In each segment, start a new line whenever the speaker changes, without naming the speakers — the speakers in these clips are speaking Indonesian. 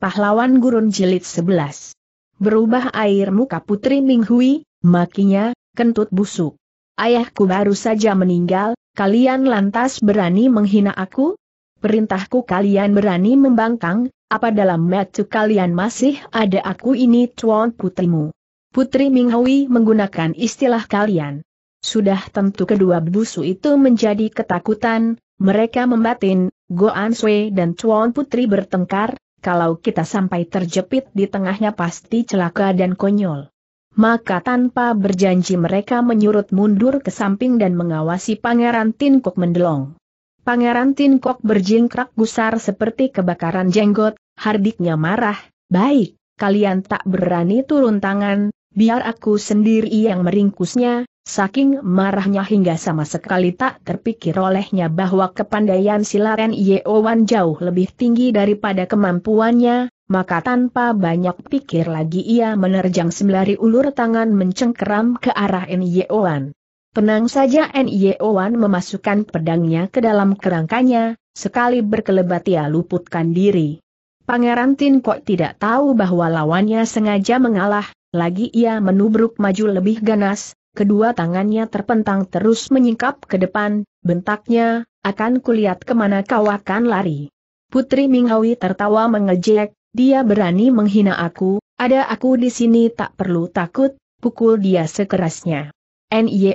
Pahlawan Gurun Jilid 11. Berubah air muka Putri Minghui, makinya, kentut busuk. Ayahku baru saja meninggal, kalian lantas berani menghina aku? Perintahku kalian berani membangkang, apa dalam metu kalian masih ada aku ini tuan putrimu? Putri Minghui menggunakan istilah kalian. Sudah tentu kedua busu itu menjadi ketakutan, mereka membatin, Goan Sui dan Tuan Putri bertengkar, kalau kita sampai terjepit di tengahnya pasti celaka dan konyol. Maka tanpa berjanji mereka menyurut mundur ke samping dan mengawasi Pangeran Tinkok mendelong. Pangeran Tinkok berjingkrak gusar seperti kebakaran jenggot, hardiknya marah, baik, kalian tak berani turun tangan, biar aku sendiri yang meringkusnya, Saking marahnya hingga sama sekali tak terpikir olehnya bahwa kepandaian Silaren Wan jauh lebih tinggi daripada kemampuannya, maka tanpa banyak pikir lagi ia menerjang sembari ulur tangan mencengkeram ke arah Wan. Tenang saja Wan memasukkan pedangnya ke dalam kerangkanya, sekali berkelebat ia luputkan diri. Pangeran Tin Kok tidak tahu bahwa lawannya sengaja mengalah, lagi ia menubruk maju lebih ganas, kedua tangannya terpentang terus menyingkap ke depan, bentaknya, akan kulihat kemana kau akan lari. Putri Minghawi tertawa mengejek, dia berani menghina aku, ada aku di sini tak perlu takut, pukul dia sekerasnya.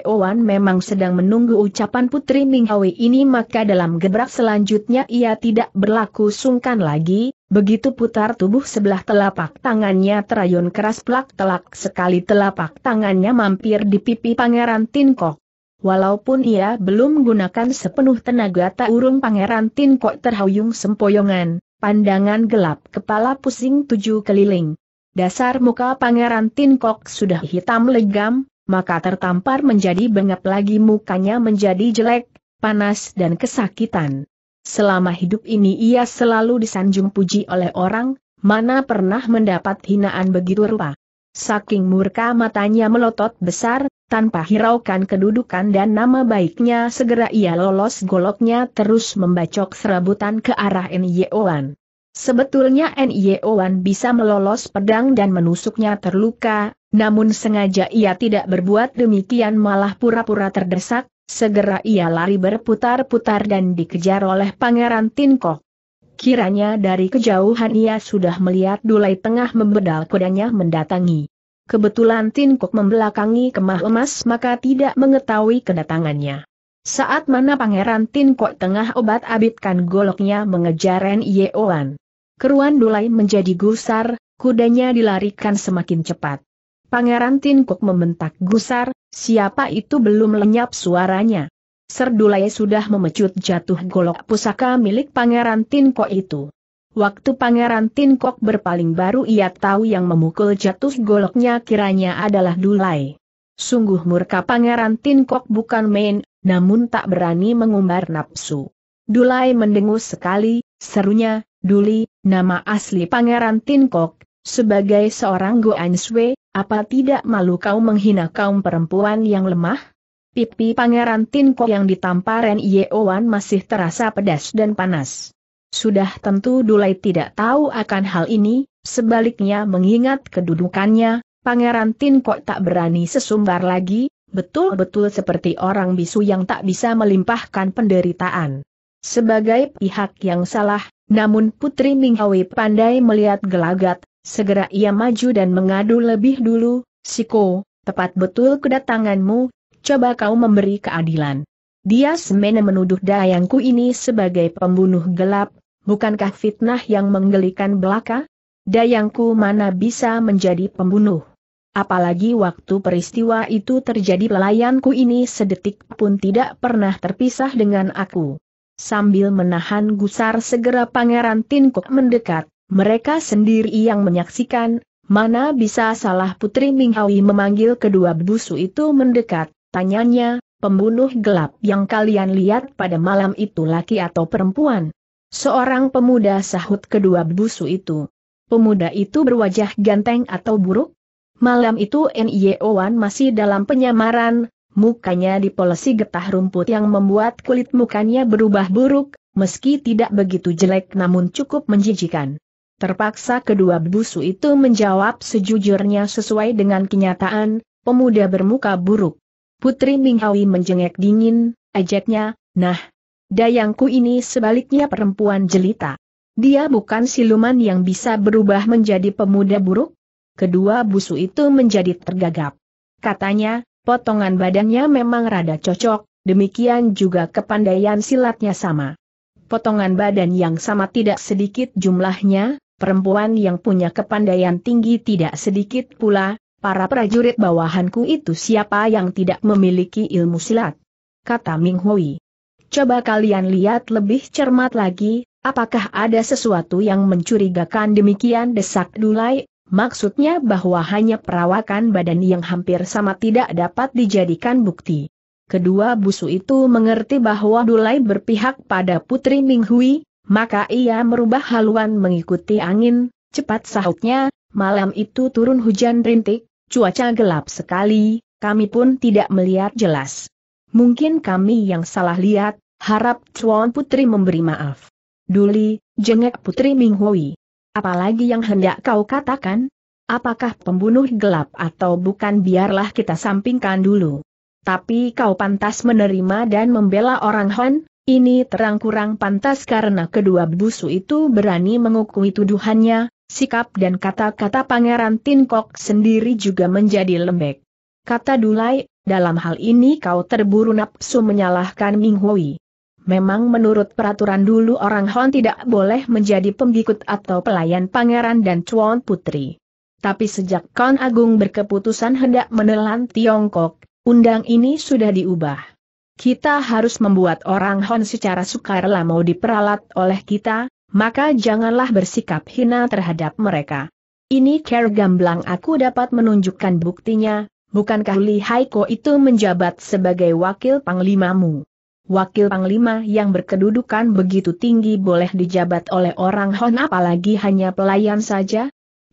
Wan memang sedang menunggu ucapan Putri Minghawi ini maka dalam gebrak selanjutnya ia tidak berlaku sungkan lagi, begitu putar tubuh sebelah telapak tangannya terayun keras pelak-telak sekali telapak tangannya mampir di pipi Pangeran Tinkok. Walaupun ia belum gunakan sepenuh tenaga tak urung Pangeran Tinkok terhuyung sempoyongan, pandangan gelap kepala pusing tujuh keliling. Dasar muka Pangeran Tinkok sudah hitam legam, maka tertampar menjadi bengap lagi mukanya menjadi jelek, panas dan kesakitan. Selama hidup ini ia selalu disanjung puji oleh orang, mana pernah mendapat hinaan begitu rupa. Saking murka matanya melotot besar, tanpa hiraukan kedudukan dan nama baiknya segera ia lolos goloknya terus membacok serabutan ke arah N.Y.O.Wan. Sebetulnya N.Y.O.Wan bisa melolos pedang dan menusuknya terluka, namun sengaja ia tidak berbuat demikian malah pura-pura terdesak, segera ia lari berputar-putar dan dikejar oleh Pangeran Tinko. Kiranya dari kejauhan ia sudah melihat Dulai tengah membedal kudanya mendatangi. Kebetulan Tinkok membelakangi kemah emas maka tidak mengetahui kedatangannya. Saat mana Pangeran Tinkok tengah obat abitkan goloknya mengejar Yeoan. Keruan Dulai menjadi gusar, kudanya dilarikan semakin cepat. Pangeran Tinkok membentak gusar, siapa itu belum lenyap suaranya. Serdulai sudah memecut jatuh golok pusaka milik Pangeran Tinkok itu. Waktu Pangeran Tinkok berpaling baru ia tahu yang memukul jatuh goloknya kiranya adalah Dulai. Sungguh murka Pangeran Tinkok bukan main, namun tak berani mengumbar nafsu. Dulai mendengus sekali, serunya, Duli, nama asli Pangeran Tinkok, sebagai seorang Goan Sui, apa tidak malu kau menghina kaum perempuan yang lemah? Pipi Pangeran Tinko yang ditamparen Yeowan masih terasa pedas dan panas. Sudah tentu Dulai tidak tahu akan hal ini, sebaliknya mengingat kedudukannya, Pangeran Tinko tak berani sesumbar lagi, betul-betul seperti orang bisu yang tak bisa melimpahkan penderitaan. Sebagai pihak yang salah, namun Putri Minghawi pandai melihat gelagat, Segera ia maju dan mengadu lebih dulu, Siko, tepat betul kedatanganmu, coba kau memberi keadilan. Dia semena menuduh dayangku ini sebagai pembunuh gelap, bukankah fitnah yang menggelikan belaka? Dayangku mana bisa menjadi pembunuh? Apalagi waktu peristiwa itu terjadi pelayanku ini sedetik pun tidak pernah terpisah dengan aku. Sambil menahan gusar segera Pangeran Tinkok mendekat, mereka sendiri yang menyaksikan, mana bisa salah Putri Minghawi memanggil kedua busu itu mendekat, tanyanya, pembunuh gelap yang kalian lihat pada malam itu laki atau perempuan? Seorang pemuda sahut kedua busu itu. Pemuda itu berwajah ganteng atau buruk? Malam itu Wan masih dalam penyamaran, mukanya dipolesi getah rumput yang membuat kulit mukanya berubah buruk, meski tidak begitu jelek namun cukup menjijikan. Terpaksa kedua busu itu menjawab sejujurnya sesuai dengan kenyataan, pemuda bermuka buruk. Putri Minghawi menjengek dingin, ajaknya, nah, dayangku ini sebaliknya perempuan jelita. Dia bukan siluman yang bisa berubah menjadi pemuda buruk? Kedua busu itu menjadi tergagap. Katanya, potongan badannya memang rada cocok, demikian juga kepandaian silatnya sama. Potongan badan yang sama tidak sedikit jumlahnya, perempuan yang punya kepandaian tinggi tidak sedikit pula, para prajurit bawahanku itu siapa yang tidak memiliki ilmu silat? Kata Ming Hui. Coba kalian lihat lebih cermat lagi, apakah ada sesuatu yang mencurigakan demikian desak Dulai Maksudnya bahwa hanya perawakan badan yang hampir sama tidak dapat dijadikan bukti. Kedua busu itu mengerti bahwa Dulai berpihak pada Putri Minghui, maka ia merubah haluan mengikuti angin, cepat sahutnya, malam itu turun hujan rintik, cuaca gelap sekali, kami pun tidak melihat jelas. Mungkin kami yang salah lihat, harap Chuan Putri memberi maaf. Duli, jengek Putri Minghui. Apalagi yang hendak kau katakan? Apakah pembunuh gelap atau bukan biarlah kita sampingkan dulu. Tapi kau pantas menerima dan membela orang Han, ini terang kurang pantas karena kedua busu itu berani mengukui tuduhannya, sikap dan kata-kata Pangeran Tinkok sendiri juga menjadi lembek. Kata Dulai, dalam hal ini kau terburu nafsu menyalahkan Ming Hui. Memang menurut peraturan dulu orang Hon tidak boleh menjadi pembikut atau pelayan pangeran dan cuan putri. Tapi sejak Kon Agung berkeputusan hendak menelan Tiongkok, undang ini sudah diubah kita harus membuat orang Hon secara sukarela mau diperalat oleh kita, maka janganlah bersikap hina terhadap mereka. Ini care Gamblang aku dapat menunjukkan buktinya, bukankah Li Haiko itu menjabat sebagai wakil panglimamu? Wakil panglima yang berkedudukan begitu tinggi boleh dijabat oleh orang Hon apalagi hanya pelayan saja?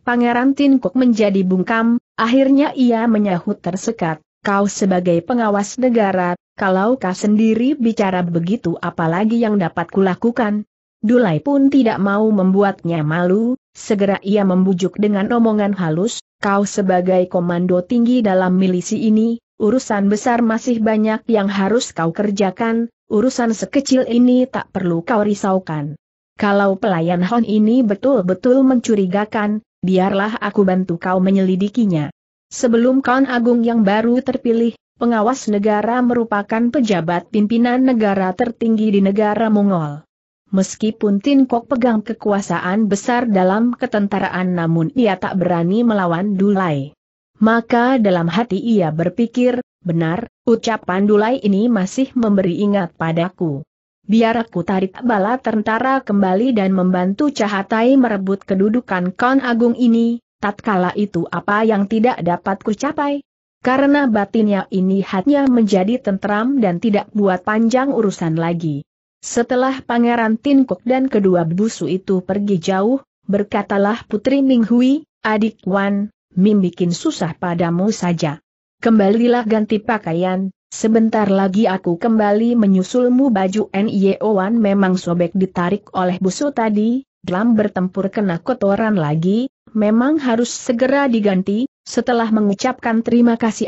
Pangeran Tinkuk menjadi bungkam, akhirnya ia menyahut tersekat. Kau sebagai pengawas negara, kalau kau sendiri bicara begitu apalagi yang dapat kulakukan? Dulai pun tidak mau membuatnya malu, segera ia membujuk dengan omongan halus, kau sebagai komando tinggi dalam milisi ini, urusan besar masih banyak yang harus kau kerjakan, urusan sekecil ini tak perlu kau risaukan. Kalau pelayan Hon ini betul-betul mencurigakan, biarlah aku bantu kau menyelidikinya. Sebelum Kaun Agung yang baru terpilih, pengawas negara merupakan pejabat pimpinan negara tertinggi di negara Mongol. Meskipun Tin Kok pegang kekuasaan besar dalam ketentaraan namun ia tak berani melawan Dulai. Maka dalam hati ia berpikir, benar, ucapan Dulai ini masih memberi ingat padaku. Biar aku tarik bala tentara kembali dan membantu Cahatai merebut kedudukan Kon Agung ini, tatkala itu apa yang tidak dapat kucapai? Karena batinnya ini hatinya menjadi tentram dan tidak buat panjang urusan lagi. Setelah Pangeran Tinkuk dan kedua busu itu pergi jauh, berkatalah Putri Minghui, adik Wan, Mim bikin susah padamu saja. Kembalilah ganti pakaian, sebentar lagi aku kembali menyusulmu baju N.I.O. Wan memang sobek ditarik oleh busu tadi, dalam bertempur kena kotoran lagi, memang harus segera diganti, setelah mengucapkan terima kasih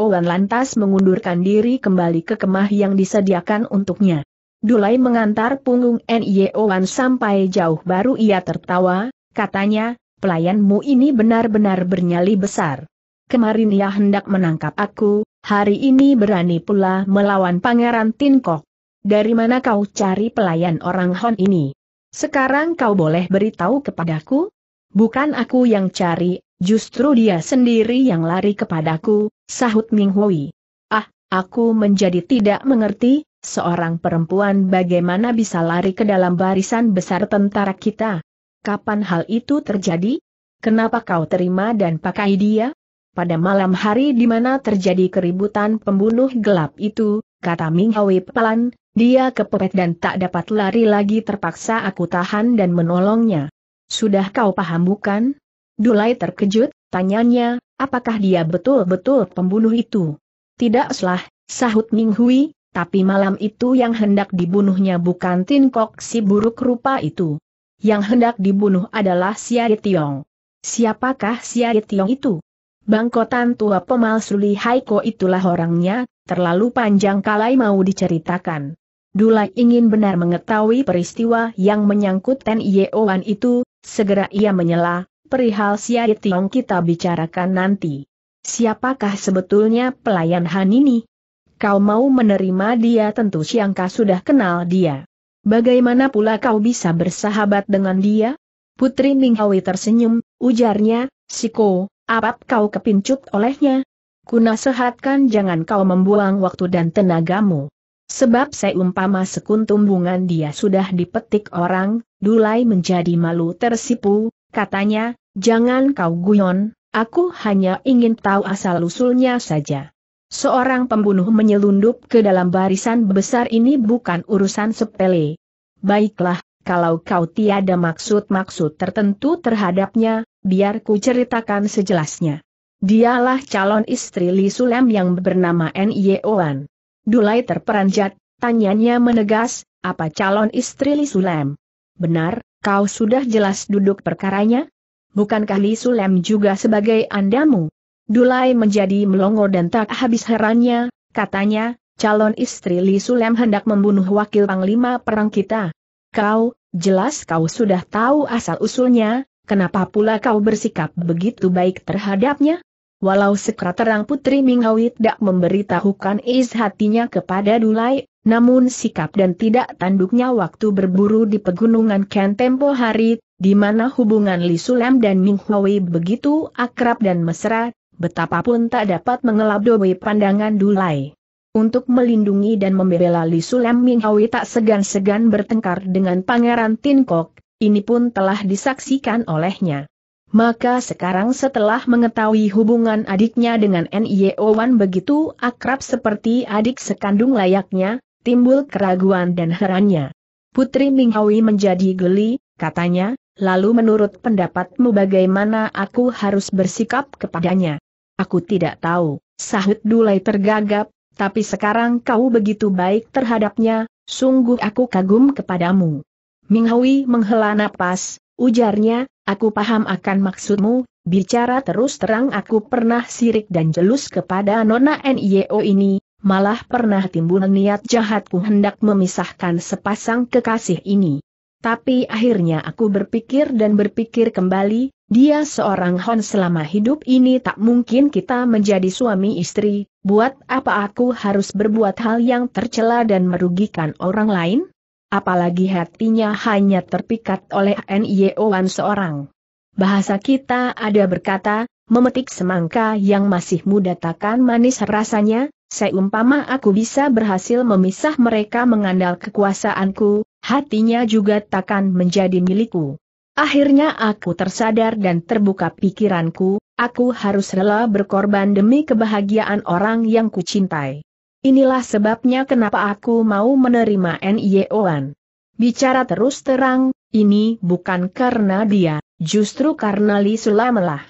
Wan lantas mengundurkan diri kembali ke kemah yang disediakan untuknya. Dulai mengantar punggung Wan sampai jauh baru ia tertawa, katanya, pelayanmu ini benar-benar bernyali besar. Kemarin ia hendak menangkap aku, hari ini berani pula melawan Pangeran Tinkok. Dari mana kau cari pelayan orang Hon ini? Sekarang kau boleh beritahu kepadaku? Bukan aku yang cari, justru dia sendiri yang lari kepadaku, sahut Ming Hui. Ah, aku menjadi tidak mengerti, seorang perempuan bagaimana bisa lari ke dalam barisan besar tentara kita? Kapan hal itu terjadi? Kenapa kau terima dan pakai dia? Pada malam hari di mana terjadi keributan pembunuh gelap itu, kata Ming Hui pelan, dia kepepet dan tak dapat lari lagi terpaksa aku tahan dan menolongnya. Sudah kau paham bukan? Dulai terkejut, tanyanya, apakah dia betul-betul pembunuh itu? Tidak salah, sahut Ning Hui, tapi malam itu yang hendak dibunuhnya bukan Tin Kok si buruk rupa itu. Yang hendak dibunuh adalah Siari Tiong. Siapakah Siari Tiong itu? Bangkotan tua pemalsu Haiko itulah orangnya, terlalu panjang kalai mau diceritakan. Dulai ingin benar mengetahui peristiwa yang menyangkut Ten Yeowan itu, Segera ia menyela, perihal Siai Tiong kita bicarakan nanti. Siapakah sebetulnya pelayan Han ini? Kau mau menerima dia tentu Siangka sudah kenal dia. Bagaimana pula kau bisa bersahabat dengan dia? Putri Ninghawi tersenyum, ujarnya, Siko, apap kau kepincut olehnya? Kuna sehatkan jangan kau membuang waktu dan tenagamu. Sebab seumpama sekuntum bunga dia sudah dipetik orang, Dulai menjadi malu tersipu, katanya, jangan kau guyon, aku hanya ingin tahu asal-usulnya saja. Seorang pembunuh menyelundup ke dalam barisan besar ini bukan urusan sepele. Baiklah, kalau kau tiada maksud-maksud tertentu terhadapnya, biar ku ceritakan sejelasnya. Dialah calon istri Li Sulem yang bernama N.Y. Dulai terperanjat, tanyanya menegas, apa calon istri Li Sulem? Benar, kau sudah jelas duduk perkaranya? Bukankah Li Sulem juga sebagai andamu? Dulai menjadi melongo dan tak habis herannya, katanya, calon istri Li Sulem hendak membunuh wakil panglima perang kita. Kau, jelas kau sudah tahu asal-usulnya, kenapa pula kau bersikap begitu baik terhadapnya? Walau sekraterang Putri Minghawi tidak memberitahukan is hatinya kepada Dulai, namun sikap dan tidak tanduknya waktu berburu di pegunungan Ken tempo hari, di mana hubungan Li Sulam dan Minghawi begitu akrab dan mesra, betapapun tak dapat doi pandangan Dulai. Untuk melindungi dan membela Li Sulam Minghawi tak segan-segan bertengkar dengan Pangeran Tinkok, ini pun telah disaksikan olehnya. Maka sekarang setelah mengetahui hubungan adiknya dengan nio Wan begitu akrab seperti adik sekandung layaknya, timbul keraguan dan herannya. Putri Minghawi menjadi geli, katanya, lalu menurut pendapatmu bagaimana aku harus bersikap kepadanya? Aku tidak tahu, sahut Dulai tergagap, tapi sekarang kau begitu baik terhadapnya, sungguh aku kagum kepadamu. Minghawi menghela napas, Ujarnya, aku paham akan maksudmu, bicara terus terang aku pernah sirik dan jelus kepada Nona NIO ini, malah pernah timbul niat jahatku hendak memisahkan sepasang kekasih ini. Tapi akhirnya aku berpikir dan berpikir kembali, dia seorang Hon selama hidup ini tak mungkin kita menjadi suami istri, buat apa aku harus berbuat hal yang tercela dan merugikan orang lain? apalagi hatinya hanya terpikat oleh N.Y.O.Wan seorang. Bahasa kita ada berkata, memetik semangka yang masih muda takkan manis rasanya, seumpama aku bisa berhasil memisah mereka mengandal kekuasaanku, hatinya juga takkan menjadi milikku. Akhirnya aku tersadar dan terbuka pikiranku, aku harus rela berkorban demi kebahagiaan orang yang kucintai. Inilah sebabnya kenapa aku mau menerima NIOan. Bicara terus terang, ini bukan karena dia, justru karena Li Sulamelah.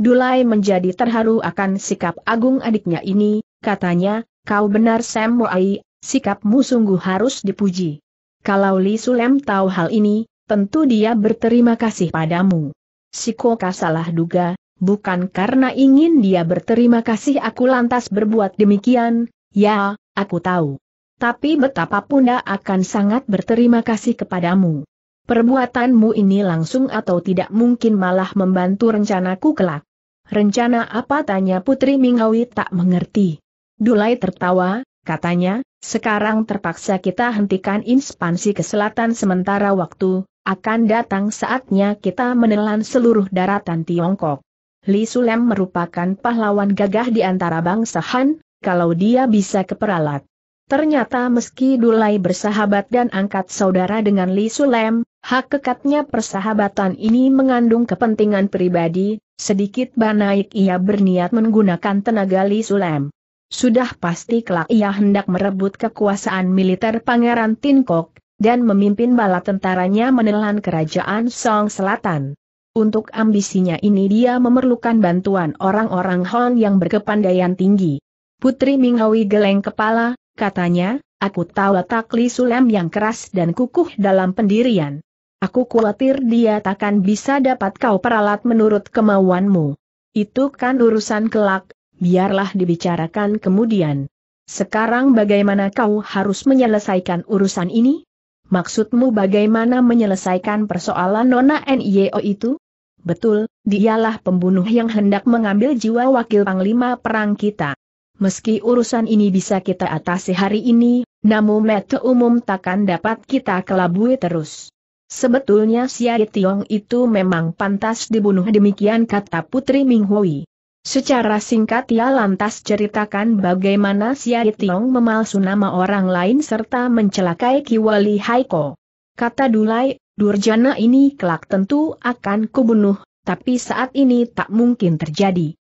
Dulai menjadi terharu akan sikap agung adiknya ini, katanya, kau benar Sam Moai, sikapmu sungguh harus dipuji. Kalau Li Sulam tahu hal ini, tentu dia berterima kasih padamu. Si Koka salah duga, bukan karena ingin dia berterima kasih aku lantas berbuat demikian, Ya, aku tahu. Tapi betapa Bunda akan sangat berterima kasih kepadamu. Perbuatanmu ini langsung atau tidak mungkin malah membantu rencanaku kelak. Rencana apa tanya Putri Mingawi tak mengerti. Dulai tertawa, katanya, sekarang terpaksa kita hentikan inspansi ke selatan sementara waktu, akan datang saatnya kita menelan seluruh daratan Tiongkok. Li Sulem merupakan pahlawan gagah di antara bangsa Han, kalau dia bisa keperalat. Ternyata meski Dulai bersahabat dan angkat saudara dengan Li Sulem, hak kekatnya persahabatan ini mengandung kepentingan pribadi, sedikit banaik ia berniat menggunakan tenaga Li Sulem. Sudah pasti kelak ia hendak merebut kekuasaan militer Pangeran Tinkok, dan memimpin bala tentaranya menelan kerajaan Song Selatan. Untuk ambisinya ini dia memerlukan bantuan orang-orang Hon yang berkepandaian tinggi. Putri Minghawi geleng kepala, katanya, aku tahu letak Li yang keras dan kukuh dalam pendirian. Aku khawatir dia takkan bisa dapat kau peralat menurut kemauanmu. Itu kan urusan kelak, biarlah dibicarakan kemudian. Sekarang bagaimana kau harus menyelesaikan urusan ini? Maksudmu bagaimana menyelesaikan persoalan Nona NIO itu? Betul, dialah pembunuh yang hendak mengambil jiwa wakil panglima perang kita meski urusan ini bisa kita atasi hari ini, namun meta umum takkan dapat kita kelabui terus. Sebetulnya Siai Tiong itu memang pantas dibunuh demikian kata Putri Ming Hui. Secara singkat ia lantas ceritakan bagaimana Siai Tiong memalsu nama orang lain serta mencelakai Kiwali Haiko. Kata Dulai, Durjana ini kelak tentu akan kubunuh, tapi saat ini tak mungkin terjadi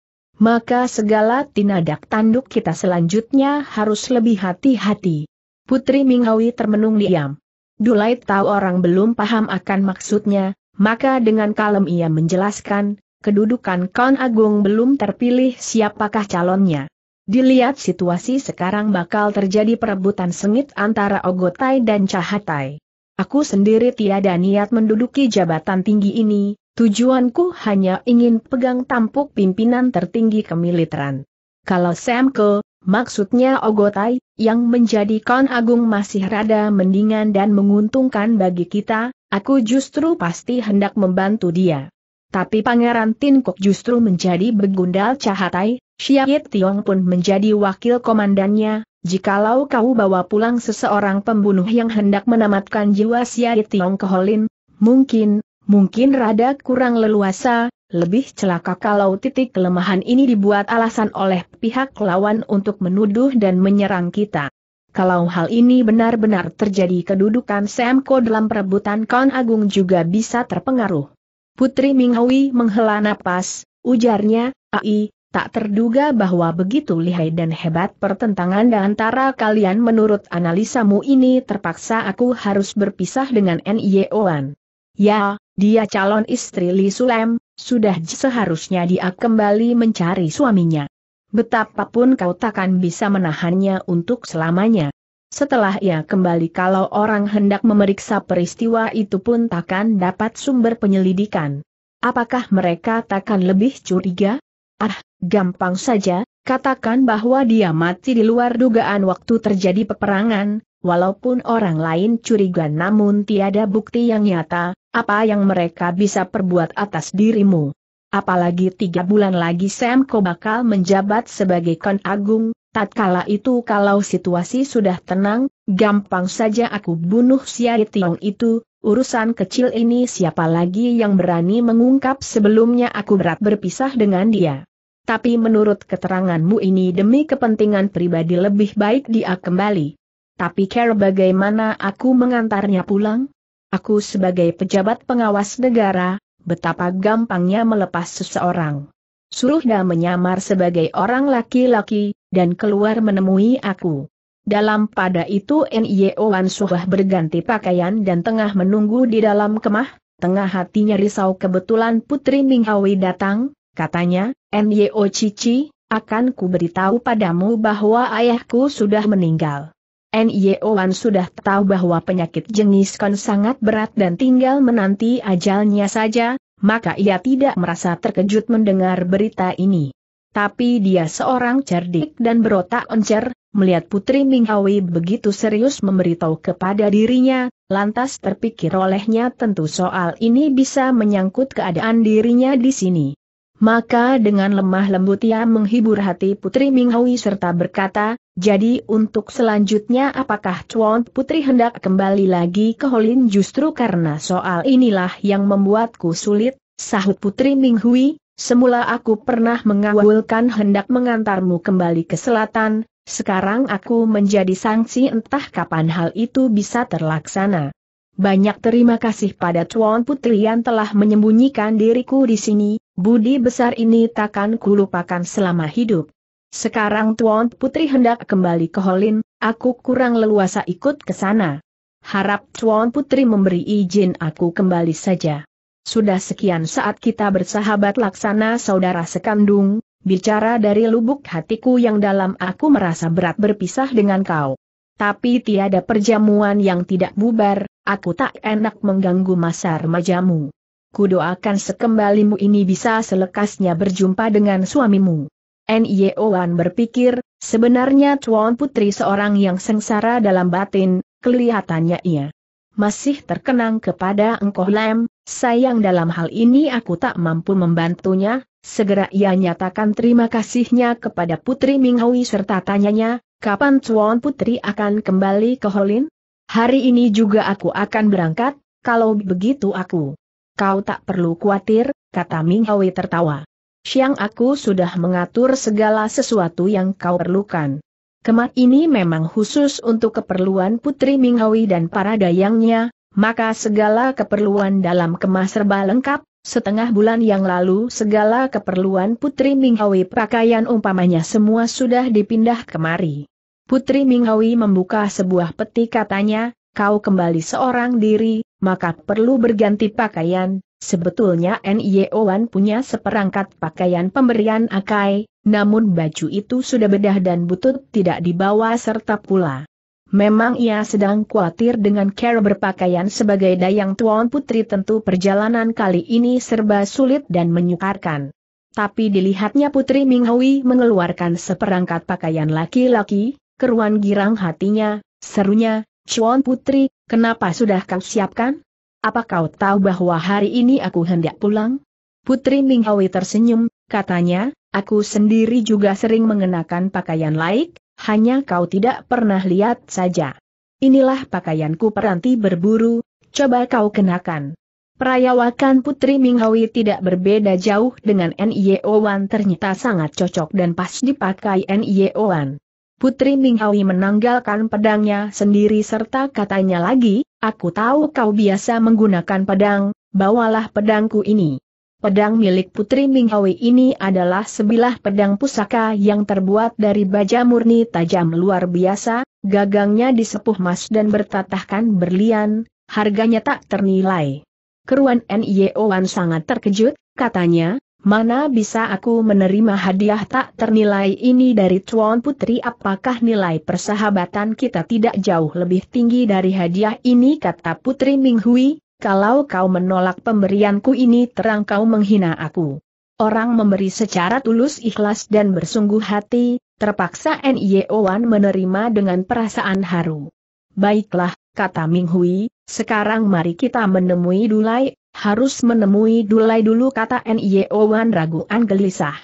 maka segala tinadak tanduk kita selanjutnya harus lebih hati-hati. Putri Minghawi termenung diam. Dulai tahu orang belum paham akan maksudnya, maka dengan kalem ia menjelaskan, kedudukan Kon Agung belum terpilih siapakah calonnya. Dilihat situasi sekarang bakal terjadi perebutan sengit antara Ogotai dan Cahatai. Aku sendiri tiada niat menduduki jabatan tinggi ini, Tujuanku hanya ingin pegang tampuk pimpinan tertinggi kemiliteran. Kalau Samko, maksudnya Ogotai, yang menjadi kon agung masih rada mendingan dan menguntungkan bagi kita, aku justru pasti hendak membantu dia. Tapi Pangeran Tin justru menjadi begundal cahatai, Syahid Tiong pun menjadi wakil komandannya, jikalau kau bawa pulang seseorang pembunuh yang hendak menamatkan jiwa Syahid Tiong ke Holin, mungkin, mungkin rada kurang leluasa, lebih celaka kalau titik kelemahan ini dibuat alasan oleh pihak lawan untuk menuduh dan menyerang kita. Kalau hal ini benar-benar terjadi kedudukan Semko dalam perebutan kong Agung juga bisa terpengaruh. Putri Minghui menghela napas, ujarnya, Ai, tak terduga bahwa begitu lihai dan hebat pertentangan antara kalian menurut analisamu ini terpaksa aku harus berpisah dengan Nieoan. Ya, dia calon istri Li Sulem, sudah seharusnya dia kembali mencari suaminya. Betapapun kau takkan bisa menahannya untuk selamanya. Setelah ia kembali kalau orang hendak memeriksa peristiwa itu pun takkan dapat sumber penyelidikan. Apakah mereka takkan lebih curiga? Ah, gampang saja, katakan bahwa dia mati di luar dugaan waktu terjadi peperangan, walaupun orang lain curiga namun tiada bukti yang nyata, apa yang mereka bisa perbuat atas dirimu. Apalagi tiga bulan lagi Semko bakal menjabat sebagai kon agung, tatkala itu kalau situasi sudah tenang, gampang saja aku bunuh Siari Tiong itu, urusan kecil ini siapa lagi yang berani mengungkap sebelumnya aku berat berpisah dengan dia. Tapi menurut keteranganmu ini demi kepentingan pribadi lebih baik dia kembali. Tapi care bagaimana aku mengantarnya pulang? Aku sebagai pejabat pengawas negara, betapa gampangnya melepas seseorang. Suruh dia menyamar sebagai orang laki-laki, dan keluar menemui aku. Dalam pada itu N.Y.O. E Wan Suhah berganti pakaian dan tengah menunggu di dalam kemah, tengah hatinya risau kebetulan Putri Minghawi datang, katanya, N.Y.O. E Cici, akan ku beritahu padamu bahwa ayahku sudah meninggal. Wan sudah tahu bahwa penyakit jenis kon sangat berat dan tinggal menanti ajalnya saja, maka ia tidak merasa terkejut mendengar berita ini. Tapi dia seorang cerdik dan berotak oncer, melihat Putri Minghawi begitu serius memberitahu kepada dirinya, lantas terpikir olehnya tentu soal ini bisa menyangkut keadaan dirinya di sini. Maka dengan lemah lembut ia menghibur hati Putri Minghawi serta berkata, jadi untuk selanjutnya apakah Chuan Putri hendak kembali lagi ke Holin justru karena soal inilah yang membuatku sulit, sahut Putri Minghui, semula aku pernah mengawulkan hendak mengantarmu kembali ke selatan, sekarang aku menjadi sanksi entah kapan hal itu bisa terlaksana. Banyak terima kasih pada Chuan Putri yang telah menyembunyikan diriku di sini, budi besar ini takkan kulupakan selama hidup. Sekarang Tuan Putri hendak kembali ke Holin, aku kurang leluasa ikut ke sana. Harap Tuan Putri memberi izin aku kembali saja. Sudah sekian saat kita bersahabat laksana saudara sekandung, bicara dari lubuk hatiku yang dalam aku merasa berat berpisah dengan kau. Tapi tiada perjamuan yang tidak bubar, aku tak enak mengganggu masa remajamu. Kudoakan sekembalimu ini bisa selekasnya berjumpa dengan suamimu. Nye Owan berpikir, sebenarnya Tuan Putri seorang yang sengsara dalam batin, kelihatannya ia masih terkenang kepada engkoh lem, sayang dalam hal ini aku tak mampu membantunya, segera ia nyatakan terima kasihnya kepada Putri Minghui serta tanyanya, kapan Tuan Putri akan kembali ke Holin? Hari ini juga aku akan berangkat, kalau begitu aku. Kau tak perlu khawatir, kata Minghui tertawa. Siang aku sudah mengatur segala sesuatu yang kau perlukan. Kemat ini memang khusus untuk keperluan Putri Minghawi dan para dayangnya, maka segala keperluan dalam kemas serba lengkap, setengah bulan yang lalu segala keperluan Putri Minghawi pakaian umpamanya semua sudah dipindah kemari. Putri Minghawi membuka sebuah peti katanya, kau kembali seorang diri, maka perlu berganti pakaian, Sebetulnya Wan punya seperangkat pakaian pemberian Akai, namun baju itu sudah bedah dan butut tidak dibawa serta pula. Memang ia sedang khawatir dengan cara berpakaian sebagai dayang tuan putri tentu perjalanan kali ini serba sulit dan menyukarkan. Tapi dilihatnya Putri Minghui mengeluarkan seperangkat pakaian laki-laki, keruan girang hatinya, serunya, Tuan Putri, kenapa sudah kau siapkan? Apa kau tahu bahwa hari ini aku hendak pulang? Putri Minghawi tersenyum, katanya, aku sendiri juga sering mengenakan pakaian laik, hanya kau tidak pernah lihat saja. Inilah pakaianku peranti berburu, coba kau kenakan. Perayawakan Putri Minghawi tidak berbeda jauh dengan Wan ternyata sangat cocok dan pas dipakai Wan. Putri Minghawi menanggalkan pedangnya sendiri serta katanya lagi, Aku tahu kau biasa menggunakan pedang, bawalah pedangku ini. Pedang milik Putri Minghawi ini adalah sebilah pedang pusaka yang terbuat dari baja murni tajam luar biasa, gagangnya disepuh emas dan bertatahkan berlian, harganya tak ternilai. Keruan Nio sangat terkejut, katanya, Mana bisa aku menerima hadiah tak ternilai ini dari Tuan Putri apakah nilai persahabatan kita tidak jauh lebih tinggi dari hadiah ini kata Putri Minghui, kalau kau menolak pemberianku ini terang kau menghina aku. Orang memberi secara tulus ikhlas dan bersungguh hati, terpaksa e Wan menerima dengan perasaan haru. Baiklah, kata Minghui, sekarang mari kita menemui Dulai harus menemui Dulai dulu kata N.I.O. Wan Raguan gelisah.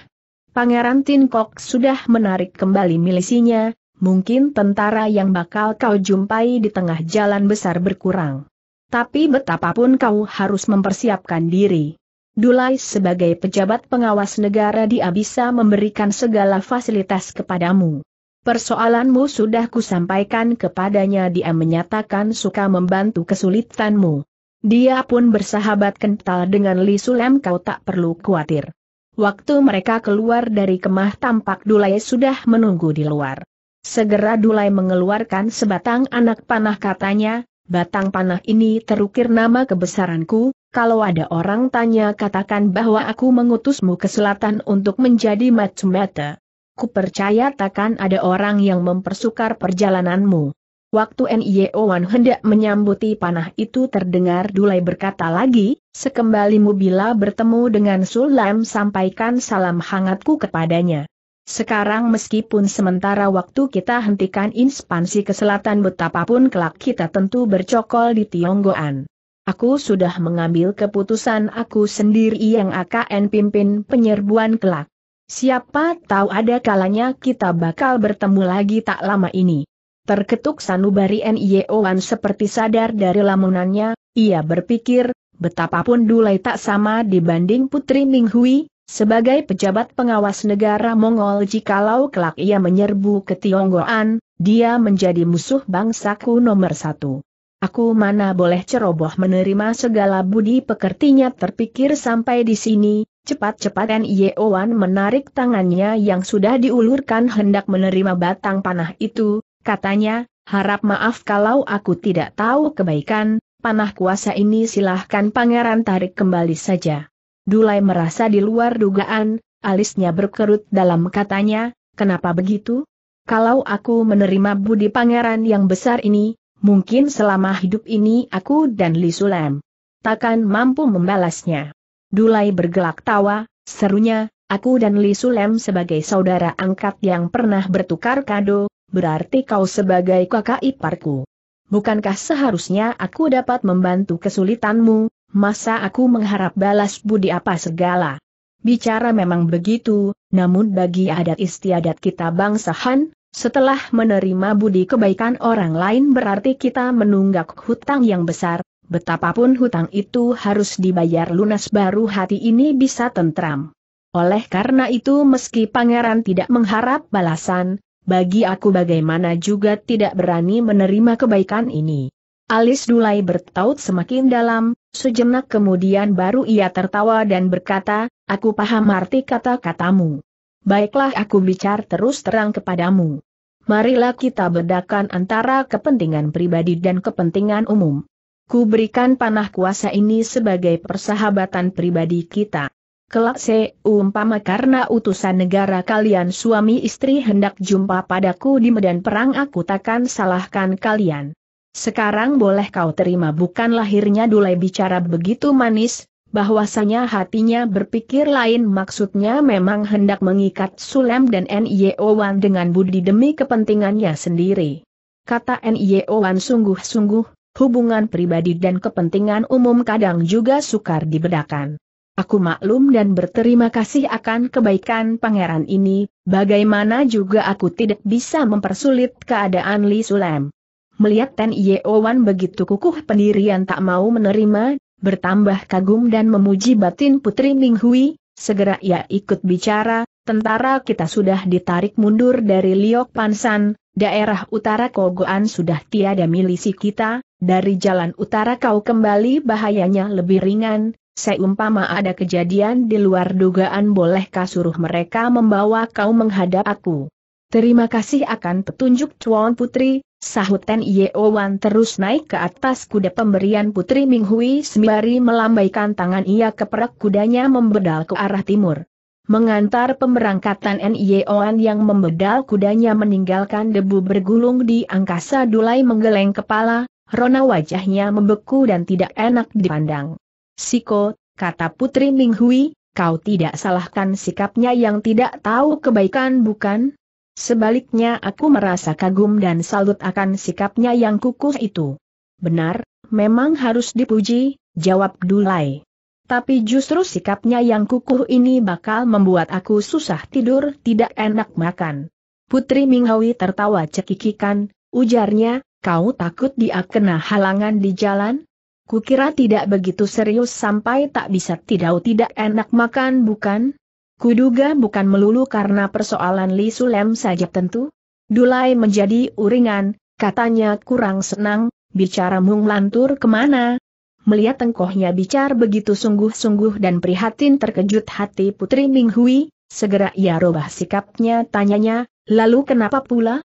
Pangeran Tinkok sudah menarik kembali milisinya, mungkin tentara yang bakal kau jumpai di tengah jalan besar berkurang. Tapi betapapun kau harus mempersiapkan diri. Dulai sebagai pejabat pengawas negara dia bisa memberikan segala fasilitas kepadamu. Persoalanmu sudah kusampaikan kepadanya dia menyatakan suka membantu kesulitanmu. Dia pun bersahabat kental dengan Li Sulem kau tak perlu khawatir. Waktu mereka keluar dari kemah tampak Dulai sudah menunggu di luar. Segera Dulai mengeluarkan sebatang anak panah katanya, batang panah ini terukir nama kebesaranku, kalau ada orang tanya katakan bahwa aku mengutusmu ke selatan untuk menjadi Matsumata. Ku percaya takkan ada orang yang mempersukar perjalananmu. Waktu nio Wan hendak menyambuti panah itu terdengar Dulai berkata lagi, sekembalimu bila bertemu dengan Sulam sampaikan salam hangatku kepadanya. Sekarang meskipun sementara waktu kita hentikan inspansi ke selatan betapapun kelak kita tentu bercokol di Tionggoan. Aku sudah mengambil keputusan aku sendiri yang akan pimpin penyerbuan kelak. Siapa tahu ada kalanya kita bakal bertemu lagi tak lama ini. Terketuk sanubari Nioan seperti sadar dari lamunannya, ia berpikir, betapapun Dulai tak sama dibanding Putri Minghui, sebagai pejabat pengawas negara Mongol jikalau kelak ia menyerbu ke Tionggoan, dia menjadi musuh bangsaku nomor satu. Aku mana boleh ceroboh menerima segala budi pekertinya terpikir sampai di sini, cepat-cepat Nioan menarik tangannya yang sudah diulurkan hendak menerima batang panah itu, katanya, harap maaf kalau aku tidak tahu kebaikan, panah kuasa ini silahkan pangeran tarik kembali saja. Dulai merasa di luar dugaan, alisnya berkerut dalam katanya, kenapa begitu? Kalau aku menerima budi pangeran yang besar ini, mungkin selama hidup ini aku dan Li Sulem takkan mampu membalasnya. Dulai bergelak tawa, serunya, aku dan Li Sulem sebagai saudara angkat yang pernah bertukar kado, berarti kau sebagai kakak iparku. Bukankah seharusnya aku dapat membantu kesulitanmu, masa aku mengharap balas budi apa segala? Bicara memang begitu, namun bagi adat istiadat kita bangsa Han, setelah menerima budi kebaikan orang lain berarti kita menunggak hutang yang besar, betapapun hutang itu harus dibayar lunas baru hati ini bisa tentram. Oleh karena itu meski pangeran tidak mengharap balasan, bagi aku bagaimana juga tidak berani menerima kebaikan ini. Alis Dulai bertaut semakin dalam, sejenak kemudian baru ia tertawa dan berkata, aku paham arti kata-katamu. Baiklah aku bicara terus terang kepadamu. Marilah kita bedakan antara kepentingan pribadi dan kepentingan umum. Kuberikan panah kuasa ini sebagai persahabatan pribadi kita. Kelak seumpama karena utusan negara kalian suami istri hendak jumpa padaku di medan perang aku takkan salahkan kalian. Sekarang boleh kau terima bukan lahirnya Dulai bicara begitu manis, bahwasanya hatinya berpikir lain maksudnya memang hendak mengikat Sulem dan Wan dengan budi demi kepentingannya sendiri. Kata Wan sungguh-sungguh, hubungan pribadi dan kepentingan umum kadang juga sukar dibedakan. Aku maklum dan berterima kasih akan kebaikan pangeran ini, bagaimana juga aku tidak bisa mempersulit keadaan Li Sulam. Melihat Ten Yeowan begitu kukuh pendirian tak mau menerima, bertambah kagum dan memuji batin Putri Minghui, segera ia ikut bicara, tentara kita sudah ditarik mundur dari Liok Pansan, daerah utara Kogoan sudah tiada milisi kita, dari jalan utara kau kembali bahayanya lebih ringan, Seumpama ada kejadian di luar dugaan bolehkah suruh mereka membawa kau menghadap aku. Terima kasih akan petunjuk Chuan Putri, sahut Ten Wan terus naik ke atas kuda pemberian Putri Minghui sembari melambaikan tangan ia ke keperak kudanya membedal ke arah timur. Mengantar pemberangkatan An yang membedal kudanya meninggalkan debu bergulung di angkasa dulai menggeleng kepala, rona wajahnya membeku dan tidak enak dipandang. Siko, kata Putri Minghui, kau tidak salahkan sikapnya yang tidak tahu kebaikan bukan? Sebaliknya aku merasa kagum dan salut akan sikapnya yang kukuh itu. Benar, memang harus dipuji, jawab Dulai. Tapi justru sikapnya yang kukuh ini bakal membuat aku susah tidur tidak enak makan. Putri Minghui tertawa cekikikan, ujarnya, kau takut dia kena halangan di jalan? Kukira tidak begitu serius sampai tak bisa tidak tidak enak makan bukan? Kuduga bukan melulu karena persoalan Li Sulem saja tentu. Dulai menjadi uringan, katanya kurang senang, bicara mung lantur kemana? Melihat tengkohnya bicara begitu sungguh-sungguh dan prihatin terkejut hati Putri Minghui, segera ia robah sikapnya tanyanya, lalu kenapa pula?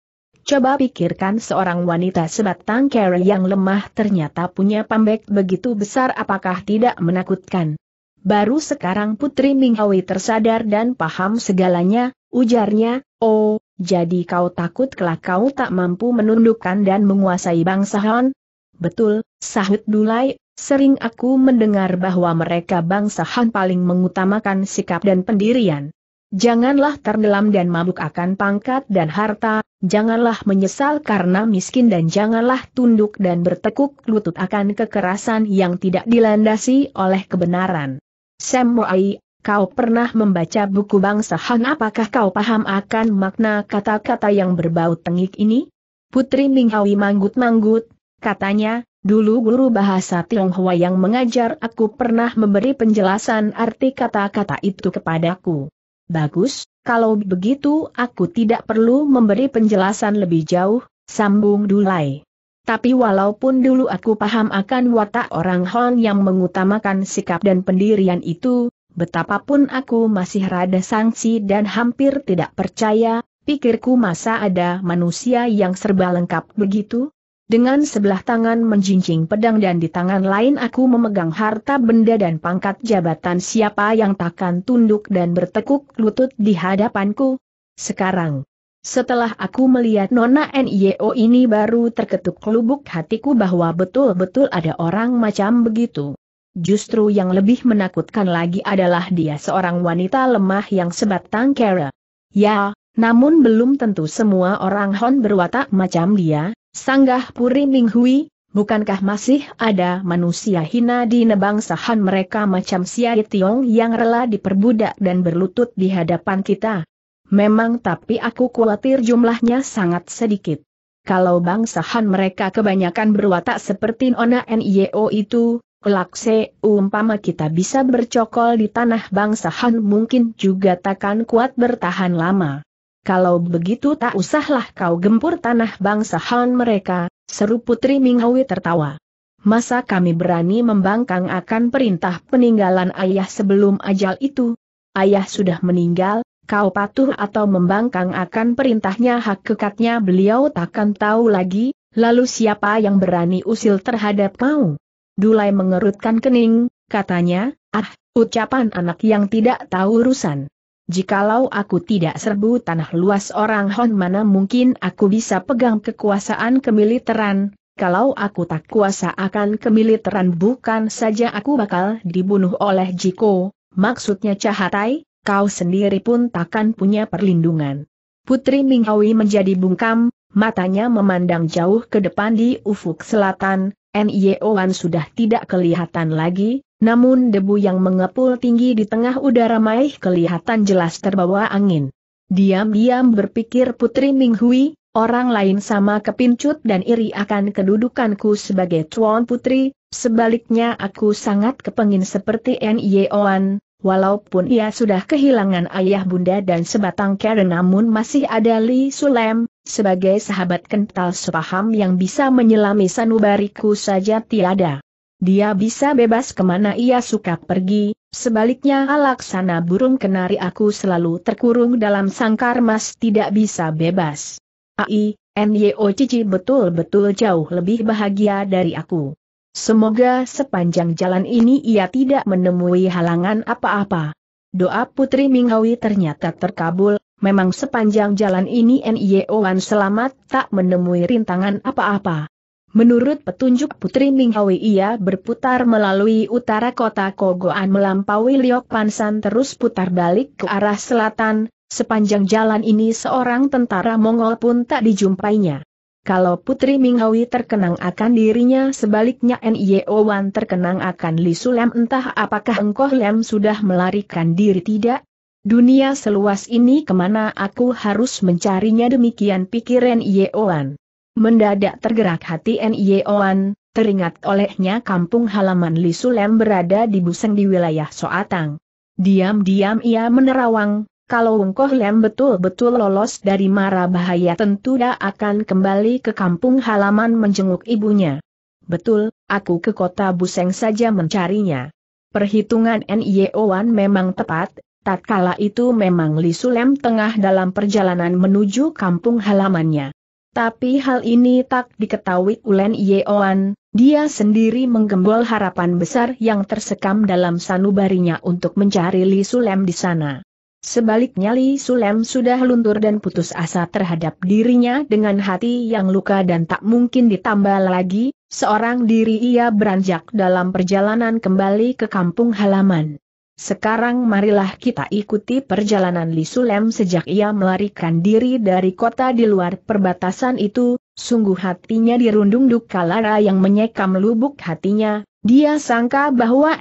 Coba pikirkan seorang wanita sebatang kera yang lemah ternyata punya pambek begitu besar apakah tidak menakutkan. Baru sekarang Putri Minghawi tersadar dan paham segalanya, ujarnya, oh, jadi kau takut kelak kau tak mampu menundukkan dan menguasai bangsa Han? Betul, sahut Dulai, sering aku mendengar bahwa mereka bangsa Han paling mengutamakan sikap dan pendirian. Janganlah tenggelam dan mabuk akan pangkat dan harta, janganlah menyesal karena miskin dan janganlah tunduk dan bertekuk lutut akan kekerasan yang tidak dilandasi oleh kebenaran. Semuai, kau pernah membaca buku bangsa Han apakah kau paham akan makna kata-kata yang berbau tengik ini? Putri Minghawi manggut-manggut, katanya, Dulu guru bahasa Tionghoa yang mengajar aku pernah memberi penjelasan arti kata-kata itu kepadaku. Bagus, kalau begitu aku tidak perlu memberi penjelasan lebih jauh, sambung Dulai. Tapi walaupun dulu aku paham akan watak orang Hon yang mengutamakan sikap dan pendirian itu, betapapun aku masih rada sangsi dan hampir tidak percaya, pikirku masa ada manusia yang serba lengkap begitu? Dengan sebelah tangan menjinjing pedang dan di tangan lain aku memegang harta benda dan pangkat jabatan siapa yang takkan tunduk dan bertekuk lutut di hadapanku. Sekarang, setelah aku melihat Nona NIO ini baru terketuk lubuk hatiku bahwa betul-betul ada orang macam begitu. Justru yang lebih menakutkan lagi adalah dia seorang wanita lemah yang sebatang kera. Ya, namun belum tentu semua orang Hon berwatak macam dia, Sanggah Puri Minghui, bukankah masih ada manusia hina di nebangsa Han mereka macam Siai Tiong yang rela diperbudak dan berlutut di hadapan kita? Memang tapi aku khawatir jumlahnya sangat sedikit. Kalau bangsa Han mereka kebanyakan berwatak seperti Nona Nio itu, kelak umpama kita bisa bercokol di tanah bangsa Han mungkin juga takkan kuat bertahan lama. Kalau begitu tak usahlah kau gempur tanah bangsa Han mereka, seru Putri Minghui tertawa. Masa kami berani membangkang akan perintah peninggalan ayah sebelum ajal itu? Ayah sudah meninggal, kau patuh atau membangkang akan perintahnya hak kekatnya beliau takkan tahu lagi, lalu siapa yang berani usil terhadap kau? Dulai mengerutkan kening, katanya, ah, ucapan anak yang tidak tahu urusan jikalau aku tidak serbu tanah luas orang Hon mana mungkin aku bisa pegang kekuasaan kemiliteran, kalau aku tak kuasa akan kemiliteran bukan saja aku bakal dibunuh oleh Jiko, maksudnya Cahatai, kau sendiri pun takkan punya perlindungan. Putri Minghawi menjadi bungkam, matanya memandang jauh ke depan di ufuk selatan, Nyeoan sudah tidak kelihatan lagi, namun debu yang mengepul tinggi di tengah udara maih kelihatan jelas terbawa angin. Diam-diam berpikir Putri Minghui, orang lain sama kepincut dan iri akan kedudukanku sebagai tuan putri, sebaliknya aku sangat kepengin seperti Nyeoan, Walaupun ia sudah kehilangan ayah bunda dan sebatang kera namun masih ada Li Sulem, sebagai sahabat kental sepaham yang bisa menyelami sanubariku saja tiada. Dia bisa bebas kemana ia suka pergi, sebaliknya alaksana burung kenari aku selalu terkurung dalam sangkar mas tidak bisa bebas. Ai, Nyo Cici betul-betul jauh lebih bahagia dari aku. Semoga sepanjang jalan ini ia tidak menemui halangan apa-apa. Doa Putri Minghawi ternyata terkabul, Memang sepanjang jalan ini N.I.O.An selamat tak menemui rintangan apa-apa. Menurut petunjuk Putri Ninghawi ia berputar melalui utara kota Kogoan melampaui Liok Pansan terus putar balik ke arah selatan, sepanjang jalan ini seorang tentara Mongol pun tak dijumpainya. Kalau Putri Minghawi terkenang akan dirinya sebaliknya N.I.O.Wan terkenang akan Li Sulem entah apakah Engkoh Lem sudah melarikan diri tidak, Dunia seluas ini kemana aku harus mencarinya demikian pikir Nyeoan. Mendadak tergerak hati Nyeoan, teringat olehnya kampung halaman Li Sulem berada di Buseng di wilayah Soatang. Diam-diam ia menerawang, kalau Wengkoh Lem betul-betul lolos dari mara bahaya tentu dia akan kembali ke kampung halaman menjenguk ibunya. Betul, aku ke kota Buseng saja mencarinya. Perhitungan Nyeoan memang tepat, Tatkala itu memang Li Sulem tengah dalam perjalanan menuju kampung halamannya. Tapi hal ini tak diketahui Ulen Yeoan, dia sendiri menggembol harapan besar yang tersekam dalam sanubarinya untuk mencari Li Sulem di sana. Sebaliknya Li Sulem sudah luntur dan putus asa terhadap dirinya dengan hati yang luka dan tak mungkin ditambah lagi, seorang diri ia beranjak dalam perjalanan kembali ke kampung halaman. Sekarang marilah kita ikuti perjalanan Li Sulem sejak ia melarikan diri dari kota di luar perbatasan itu, sungguh hatinya dirundung duka lara yang menyekam lubuk hatinya, dia sangka bahwa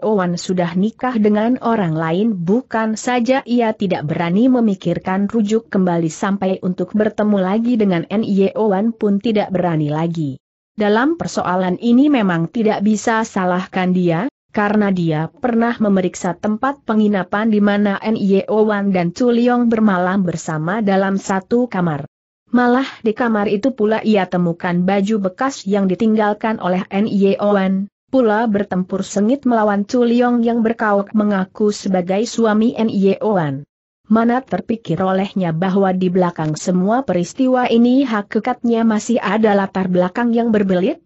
Wan sudah nikah dengan orang lain bukan saja ia tidak berani memikirkan rujuk kembali sampai untuk bertemu lagi dengan Wan pun tidak berani lagi. Dalam persoalan ini memang tidak bisa salahkan dia, karena dia pernah memeriksa tempat penginapan di mana N.I.O. Wan dan Tuliong bermalam bersama dalam satu kamar. Malah di kamar itu pula ia temukan baju bekas yang ditinggalkan oleh N.I.O. Wan, pula bertempur sengit melawan Tuliong yang berkauk mengaku sebagai suami N.I.O. Wan. Mana terpikir olehnya bahwa di belakang semua peristiwa ini hakikatnya masih ada latar belakang yang berbelit?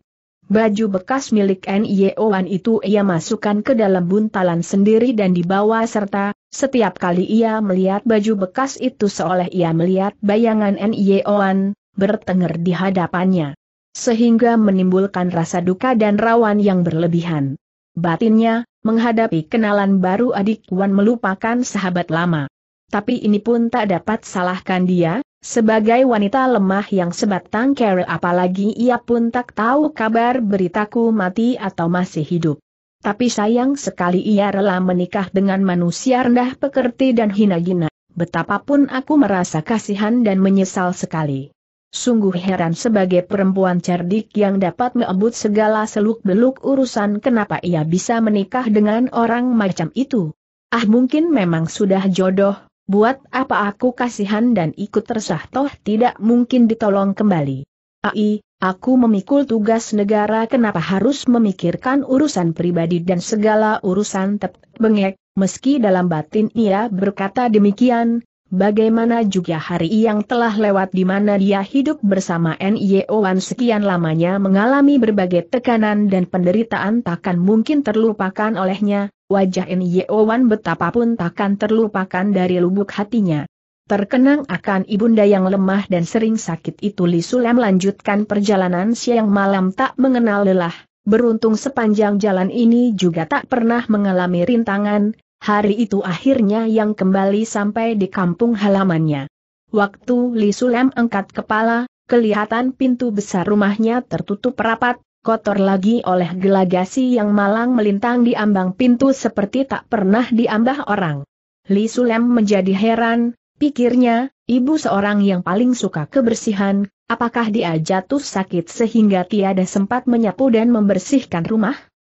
Baju bekas milik N.I.O.An e itu ia masukkan ke dalam buntalan sendiri dan dibawa serta, setiap kali ia melihat baju bekas itu seolah ia melihat bayangan N.I.O.An, e bertengger di hadapannya. Sehingga menimbulkan rasa duka dan rawan yang berlebihan. Batinnya, menghadapi kenalan baru adik Wan melupakan sahabat lama. Tapi ini pun tak dapat salahkan dia, sebagai wanita lemah yang sebatang kere apalagi ia pun tak tahu kabar beritaku mati atau masih hidup. Tapi sayang sekali ia rela menikah dengan manusia rendah pekerti dan hina gina, betapapun aku merasa kasihan dan menyesal sekali. Sungguh heran sebagai perempuan cerdik yang dapat merebut segala seluk-beluk urusan kenapa ia bisa menikah dengan orang macam itu. Ah mungkin memang sudah jodoh, Buat apa aku kasihan dan ikut tersah toh tidak mungkin ditolong kembali. Ai, aku memikul tugas negara kenapa harus memikirkan urusan pribadi dan segala urusan tep, bengek, meski dalam batin ia berkata demikian, Bagaimana juga hari yang telah lewat di mana dia hidup bersama Wan sekian lamanya mengalami berbagai tekanan dan penderitaan takkan mungkin terlupakan olehnya, wajah Wan betapapun takkan terlupakan dari lubuk hatinya. Terkenang akan ibunda yang lemah dan sering sakit itu Li Sule lanjutkan perjalanan siang malam tak mengenal lelah, beruntung sepanjang jalan ini juga tak pernah mengalami rintangan, Hari itu akhirnya yang kembali sampai di kampung halamannya. Waktu Li Sulem angkat kepala, kelihatan pintu besar rumahnya tertutup rapat, kotor lagi oleh gelagasi yang malang melintang di ambang pintu seperti tak pernah diambah orang. Li Sulem menjadi heran, pikirnya, ibu seorang yang paling suka kebersihan, apakah dia jatuh sakit sehingga tiada sempat menyapu dan membersihkan rumah?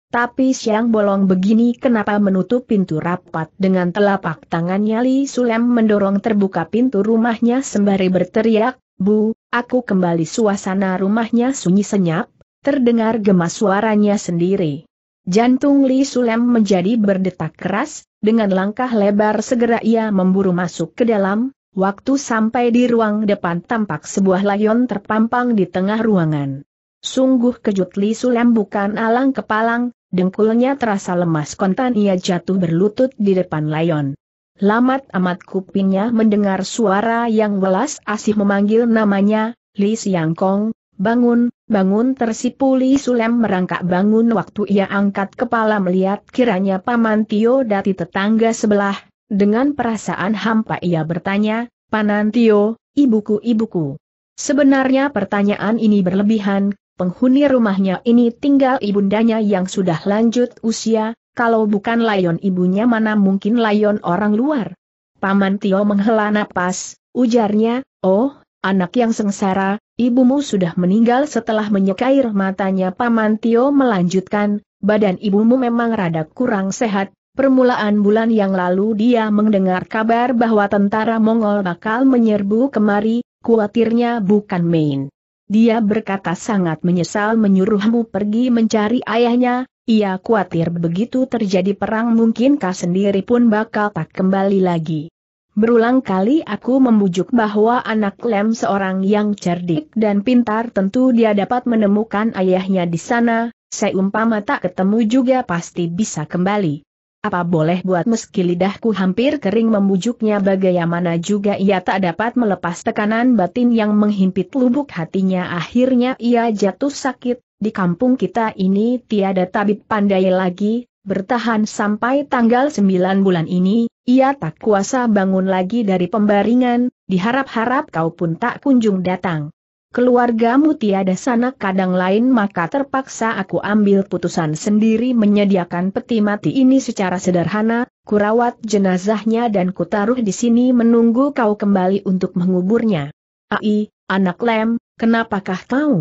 Tapi siang bolong begini kenapa menutup pintu rapat dengan telapak tangannya Li Sulem mendorong terbuka pintu rumahnya sembari berteriak, Bu, aku kembali suasana rumahnya sunyi senyap, terdengar gemas suaranya sendiri. Jantung Li Sulem menjadi berdetak keras, dengan langkah lebar segera ia memburu masuk ke dalam, waktu sampai di ruang depan tampak sebuah layon terpampang di tengah ruangan. Sungguh kejut Li Sulem bukan alang kepalang, Dengkulnya terasa lemas kontan ia jatuh berlutut di depan layon. Lamat amat kupingnya mendengar suara yang welas asih memanggil namanya, Li Kong, bangun, bangun tersipu Li Sulem merangkak bangun waktu ia angkat kepala melihat kiranya Paman Tio dari tetangga sebelah, dengan perasaan hampa ia bertanya, Panan Tio, ibuku ibuku. Sebenarnya pertanyaan ini berlebihan, penghuni rumahnya ini tinggal ibundanya yang sudah lanjut usia, kalau bukan layon ibunya mana mungkin layon orang luar. Paman Tio menghela napas, ujarnya, oh, anak yang sengsara, ibumu sudah meninggal setelah menyekair matanya Paman Tio melanjutkan, badan ibumu memang rada kurang sehat, permulaan bulan yang lalu dia mendengar kabar bahwa tentara Mongol bakal menyerbu kemari, Kuatirnya bukan main. Dia berkata sangat menyesal menyuruhmu pergi mencari ayahnya, ia khawatir begitu terjadi perang mungkin kau sendiri pun bakal tak kembali lagi. Berulang kali aku membujuk bahwa anak Lem seorang yang cerdik dan pintar tentu dia dapat menemukan ayahnya di sana, seumpama tak ketemu juga pasti bisa kembali apa boleh buat meski lidahku hampir kering membujuknya bagaimana juga ia tak dapat melepas tekanan batin yang menghimpit lubuk hatinya akhirnya ia jatuh sakit, di kampung kita ini tiada tabib pandai lagi, bertahan sampai tanggal 9 bulan ini, ia tak kuasa bangun lagi dari pembaringan, diharap-harap kau pun tak kunjung datang keluargamu tiada sanak kadang lain maka terpaksa aku ambil putusan sendiri menyediakan peti mati ini secara sederhana, kurawat jenazahnya dan kutaruh di sini menunggu kau kembali untuk menguburnya. Ai, anak lem, kenapakah kau?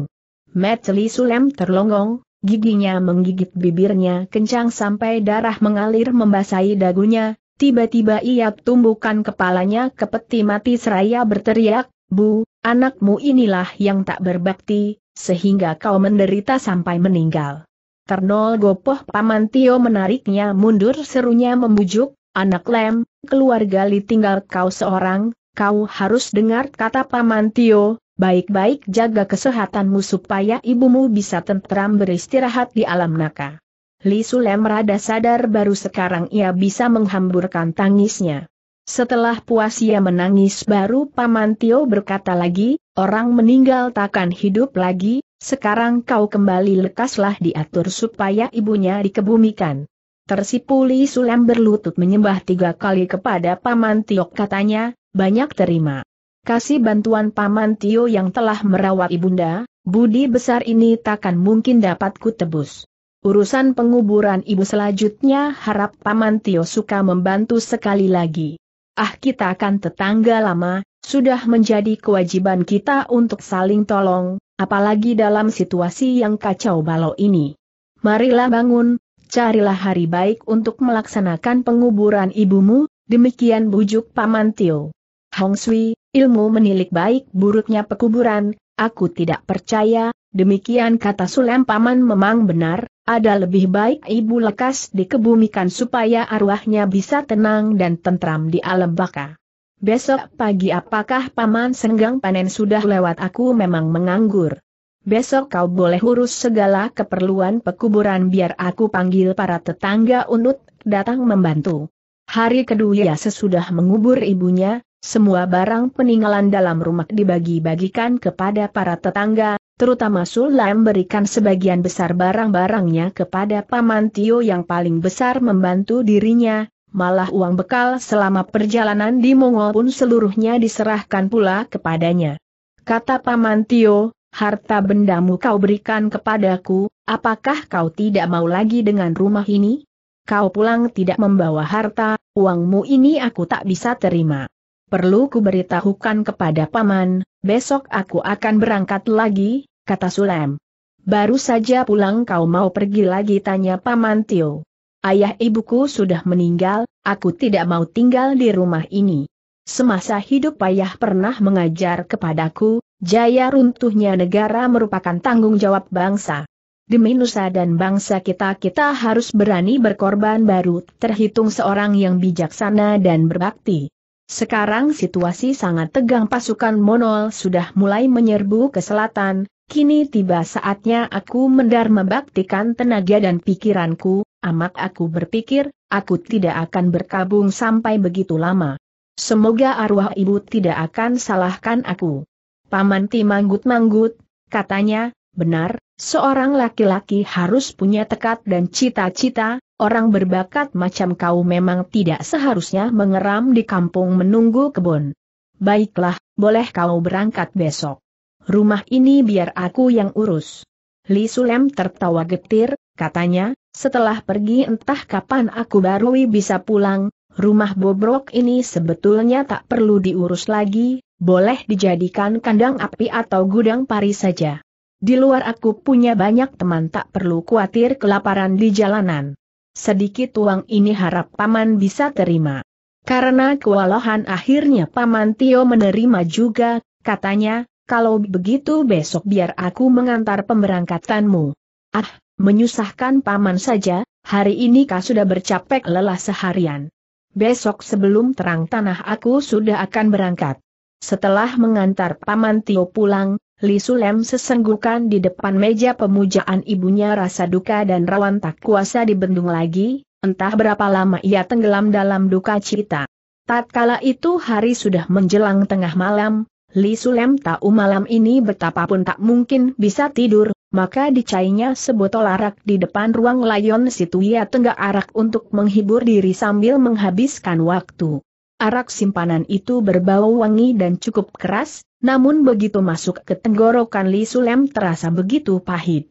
Metli Sulem terlonggong giginya menggigit bibirnya kencang sampai darah mengalir membasahi dagunya, tiba-tiba ia tumbukan kepalanya ke peti mati seraya berteriak, Bu, anakmu inilah yang tak berbakti, sehingga kau menderita sampai meninggal. Ternol Gopoh Paman Tio menariknya mundur serunya membujuk, anak lem, keluarga li tinggal kau seorang, kau harus dengar kata Paman Tio, baik-baik jaga kesehatanmu supaya ibumu bisa tentram beristirahat di alam naka. Li Sulem rada sadar baru sekarang ia bisa menghamburkan tangisnya. Setelah puas ia menangis baru Paman Tio berkata lagi, orang meninggal takkan hidup lagi, sekarang kau kembali lekaslah diatur supaya ibunya dikebumikan. Tersipuli Sulem berlutut menyembah tiga kali kepada Paman Tio katanya, banyak terima. Kasih bantuan Paman Tio yang telah merawat ibunda, budi besar ini takkan mungkin dapat kutebus. Urusan penguburan ibu selanjutnya harap Paman Tio suka membantu sekali lagi. Ah kita kan tetangga lama, sudah menjadi kewajiban kita untuk saling tolong, apalagi dalam situasi yang kacau balau ini. Marilah bangun, carilah hari baik untuk melaksanakan penguburan ibumu, demikian bujuk Paman Tio. Hong Sui, ilmu menilik baik buruknya pekuburan, aku tidak percaya, demikian kata Sulem Paman memang benar, ada lebih baik Ibu Lekas dikebumikan supaya arwahnya bisa tenang dan tentram di alam baka. Besok pagi apakah Paman Senggang panen sudah lewat aku memang menganggur. Besok kau boleh urus segala keperluan pekuburan biar aku panggil para tetangga unut datang membantu. Hari kedua sesudah mengubur ibunya, semua barang peninggalan dalam rumah dibagi-bagikan kepada para tetangga, terutama Sulam berikan sebagian besar barang-barangnya kepada Paman Tio yang paling besar membantu dirinya, malah uang bekal selama perjalanan di Mongol pun seluruhnya diserahkan pula kepadanya. Kata Paman Tio, harta bendamu kau berikan kepadaku, apakah kau tidak mau lagi dengan rumah ini? Kau pulang tidak membawa harta, uangmu ini aku tak bisa terima. Perlu kuberitahukan kepada Paman, besok aku akan berangkat lagi, kata Sulem. Baru saja pulang kau mau pergi lagi tanya Paman Tio. Ayah ibuku sudah meninggal, aku tidak mau tinggal di rumah ini. Semasa hidup ayah pernah mengajar kepadaku, jaya runtuhnya negara merupakan tanggung jawab bangsa. Demi nusa dan bangsa kita kita harus berani berkorban baru terhitung seorang yang bijaksana dan berbakti. Sekarang situasi sangat tegang pasukan Monol sudah mulai menyerbu ke selatan, kini tiba saatnya aku mendar membaktikan tenaga dan pikiranku, amat aku berpikir, aku tidak akan berkabung sampai begitu lama. Semoga arwah ibu tidak akan salahkan aku. Paman Ti manggut-manggut, katanya, benar, seorang laki-laki harus punya tekad dan cita-cita, Orang berbakat macam kau memang tidak seharusnya mengeram di kampung menunggu kebun. Baiklah, boleh kau berangkat besok. Rumah ini biar aku yang urus. Li Sulem tertawa getir, katanya, setelah pergi entah kapan aku baru bisa pulang, rumah bobrok ini sebetulnya tak perlu diurus lagi, boleh dijadikan kandang api atau gudang pari saja. Di luar aku punya banyak teman tak perlu khawatir kelaparan di jalanan sedikit uang ini harap Paman bisa terima. Karena kewalahan akhirnya Paman Tio menerima juga, katanya, kalau begitu besok biar aku mengantar pemberangkatanmu. Ah, menyusahkan Paman saja, hari ini kau sudah bercapek lelah seharian. Besok sebelum terang tanah aku sudah akan berangkat. Setelah mengantar Paman Tio pulang, Li Sulem sesenggukan di depan meja pemujaan ibunya rasa duka dan rawan tak kuasa dibendung lagi, entah berapa lama ia tenggelam dalam duka cita. Tatkala itu hari sudah menjelang tengah malam, Li Sulem tahu malam ini betapapun tak mungkin bisa tidur, maka dicainya sebotol arak di depan ruang layon situ ia tenggak arak untuk menghibur diri sambil menghabiskan waktu. Arak simpanan itu berbau wangi dan cukup keras, namun begitu masuk ke tenggorokan Li Sulem terasa begitu pahit.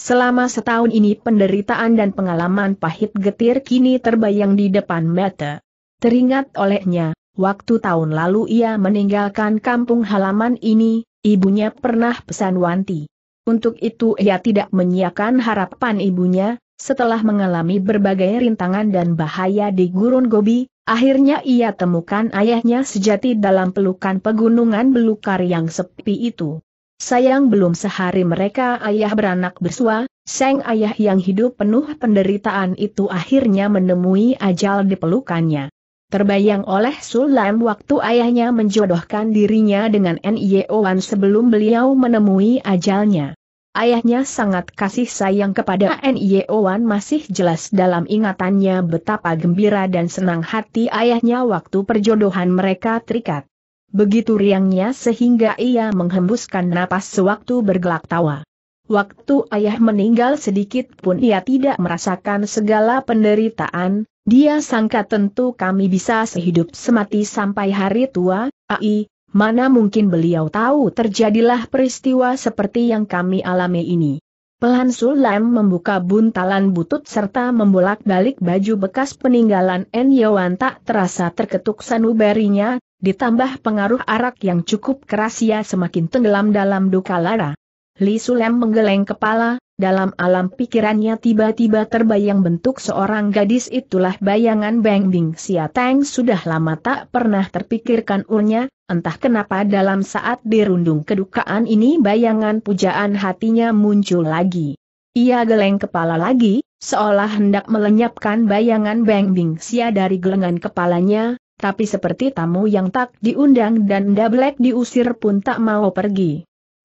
Selama setahun ini penderitaan dan pengalaman pahit getir kini terbayang di depan mata. Teringat olehnya, waktu tahun lalu ia meninggalkan kampung halaman ini, ibunya pernah pesan Wanti. Untuk itu ia tidak menyiakan harapan ibunya, setelah mengalami berbagai rintangan dan bahaya di gurun Gobi, Akhirnya ia temukan ayahnya sejati dalam pelukan pegunungan belukar yang sepi itu. Sayang belum sehari mereka ayah beranak bersua, sang ayah yang hidup penuh penderitaan itu akhirnya menemui ajal di pelukannya. Terbayang oleh Sulam waktu ayahnya menjodohkan dirinya dengan Nye sebelum beliau menemui ajalnya. Ayahnya sangat kasih sayang kepada N.I.O.Wan e masih jelas dalam ingatannya betapa gembira dan senang hati ayahnya waktu perjodohan mereka terikat. Begitu riangnya sehingga ia menghembuskan napas sewaktu bergelak tawa. Waktu ayah meninggal sedikit pun ia tidak merasakan segala penderitaan, dia sangka tentu kami bisa sehidup semati sampai hari tua, ai, Mana mungkin beliau tahu terjadilah peristiwa seperti yang kami alami ini. Pelan Sulam membuka buntalan butut serta membolak-balik baju bekas peninggalan N. Yowan tak terasa terketuk sanubarinya, ditambah pengaruh arak yang cukup keras ia semakin tenggelam dalam duka lara. Li Sulem menggeleng kepala, dalam alam pikirannya tiba-tiba terbayang bentuk seorang gadis itulah bayangan Beng Bing Siateng sudah lama tak pernah terpikirkan urnya, entah kenapa dalam saat dirundung kedukaan ini bayangan pujaan hatinya muncul lagi. Ia geleng kepala lagi, seolah hendak melenyapkan bayangan Beng Bing Sia dari gelengan kepalanya, tapi seperti tamu yang tak diundang dan Dablek diusir pun tak mau pergi.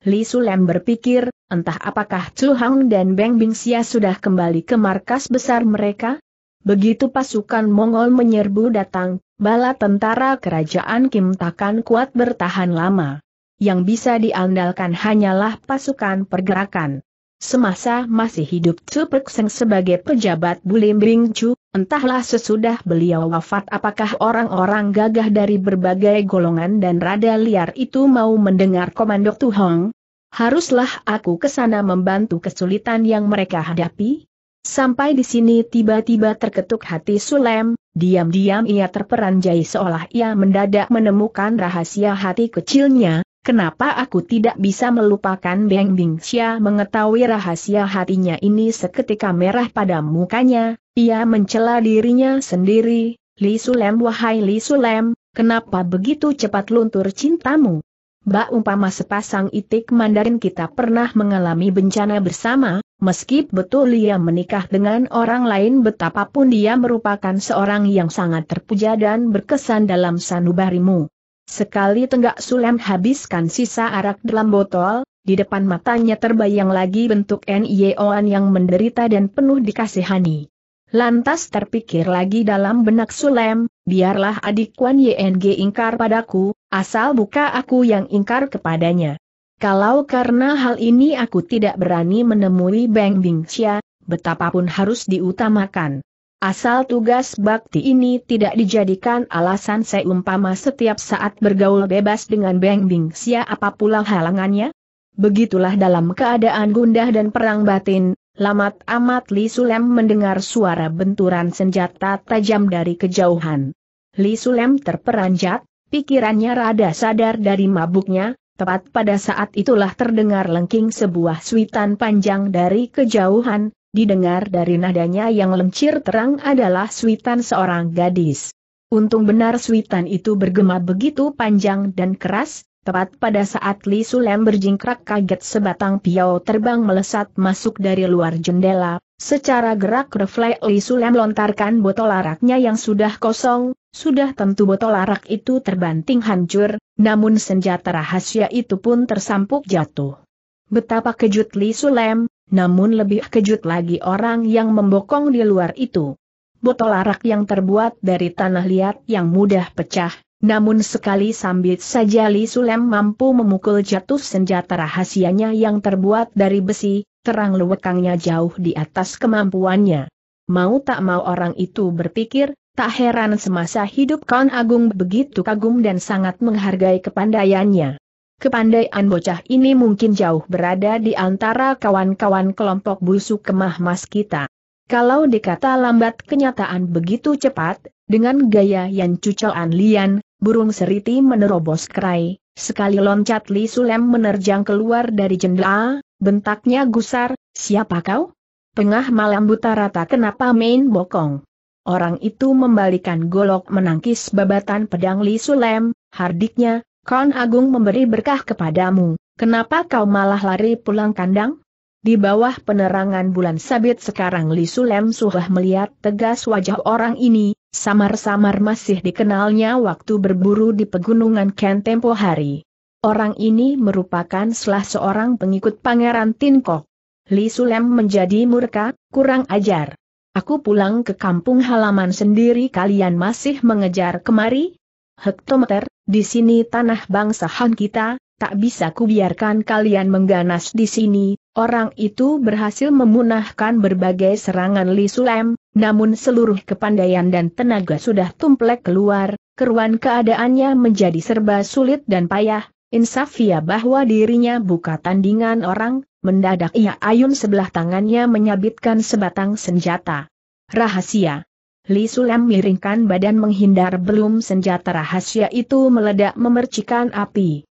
Li Sulem berpikir, entah apakah Chu Hang dan Beng Bingxia sudah kembali ke markas besar mereka? Begitu pasukan Mongol menyerbu datang, bala tentara kerajaan Kim takkan kuat bertahan lama. Yang bisa diandalkan hanyalah pasukan pergerakan. Semasa masih hidup Super Seng sebagai pejabat Bulim Bing Chu, entahlah sesudah beliau wafat apakah orang-orang gagah dari berbagai golongan dan rada liar itu mau mendengar komando Tuhong? Haruslah aku kesana membantu kesulitan yang mereka hadapi? Sampai di sini tiba-tiba terketuk hati Sulem, diam-diam ia terperanjai seolah ia mendadak menemukan rahasia hati kecilnya, Kenapa aku tidak bisa melupakan Beng Xia mengetahui rahasia hatinya ini seketika merah pada mukanya, ia mencela dirinya sendiri, Li Sulem wahai Li Sulem, kenapa begitu cepat luntur cintamu? Mbak umpama sepasang itik mandarin kita pernah mengalami bencana bersama, meski betul ia menikah dengan orang lain betapapun dia merupakan seorang yang sangat terpuja dan berkesan dalam sanubarimu. Sekali tenggak Sulam habiskan sisa arak dalam botol, di depan matanya terbayang lagi bentuk N.I.O.an yang menderita dan penuh dikasihani. Lantas terpikir lagi dalam benak Sulem, biarlah adik Wan YNG ingkar padaku, asal buka aku yang ingkar kepadanya. Kalau karena hal ini aku tidak berani menemui Beng Bingxia, betapapun harus diutamakan. Asal tugas bakti ini tidak dijadikan alasan seumpama setiap saat bergaul bebas dengan Beng sia apa pula halangannya? Begitulah dalam keadaan gundah dan perang batin, lamat amat Li Sulem mendengar suara benturan senjata tajam dari kejauhan. Li Sulem terperanjat, pikirannya rada sadar dari mabuknya, tepat pada saat itulah terdengar lengking sebuah suitan panjang dari kejauhan, didengar dari nadanya yang lemcir terang adalah suitan seorang gadis. Untung benar suitan itu bergema begitu panjang dan keras, tepat pada saat Li Sulem berjingkrak kaget sebatang piau terbang melesat masuk dari luar jendela. Secara gerak refleks Li Sulem lontarkan botol araknya yang sudah kosong, sudah tentu botol arak itu terbanting hancur, namun senjata rahasia itu pun tersampuk jatuh. Betapa kejut Li Sulem, namun lebih kejut lagi orang yang membokong di luar itu. Botol arak yang terbuat dari tanah liat yang mudah pecah, namun sekali sambit saja Li Sulem mampu memukul jatuh senjata rahasianya yang terbuat dari besi, terang lewekangnya jauh di atas kemampuannya. Mau tak mau orang itu berpikir, tak heran semasa hidup Kaun Agung begitu kagum dan sangat menghargai kepandaiannya. Kepandaian bocah ini mungkin jauh berada di antara kawan-kawan kelompok busuk kemah mas kita. Kalau dikata lambat kenyataan begitu cepat, dengan gaya yang cucoan lian, burung seriti menerobos kerai, sekali loncat Li Sulem menerjang keluar dari jendela, bentaknya gusar, siapa kau? Pengah malam buta rata kenapa main bokong? Orang itu membalikan golok menangkis babatan pedang Li Sulem, hardiknya, Kon Agung memberi berkah kepadamu, kenapa kau malah lari pulang kandang? Di bawah penerangan bulan sabit sekarang Li Sulem Suhah melihat tegas wajah orang ini, samar-samar masih dikenalnya waktu berburu di pegunungan Ken tempo hari. Orang ini merupakan salah seorang pengikut Pangeran Tinkok. Li Sulem menjadi murka, kurang ajar. Aku pulang ke kampung halaman sendiri kalian masih mengejar kemari? hektometer, di sini tanah bangsa Han kita, tak bisa kubiarkan kalian mengganas di sini, orang itu berhasil memunahkan berbagai serangan Li Sulem, namun seluruh kepandaian dan tenaga sudah tumplek keluar, keruan keadaannya menjadi serba sulit dan payah, insafia bahwa dirinya buka tandingan orang, mendadak ia ayun sebelah tangannya menyabitkan sebatang senjata. Rahasia Li Sulam miringkan badan menghindar belum senjata rahasia itu meledak memercikan api.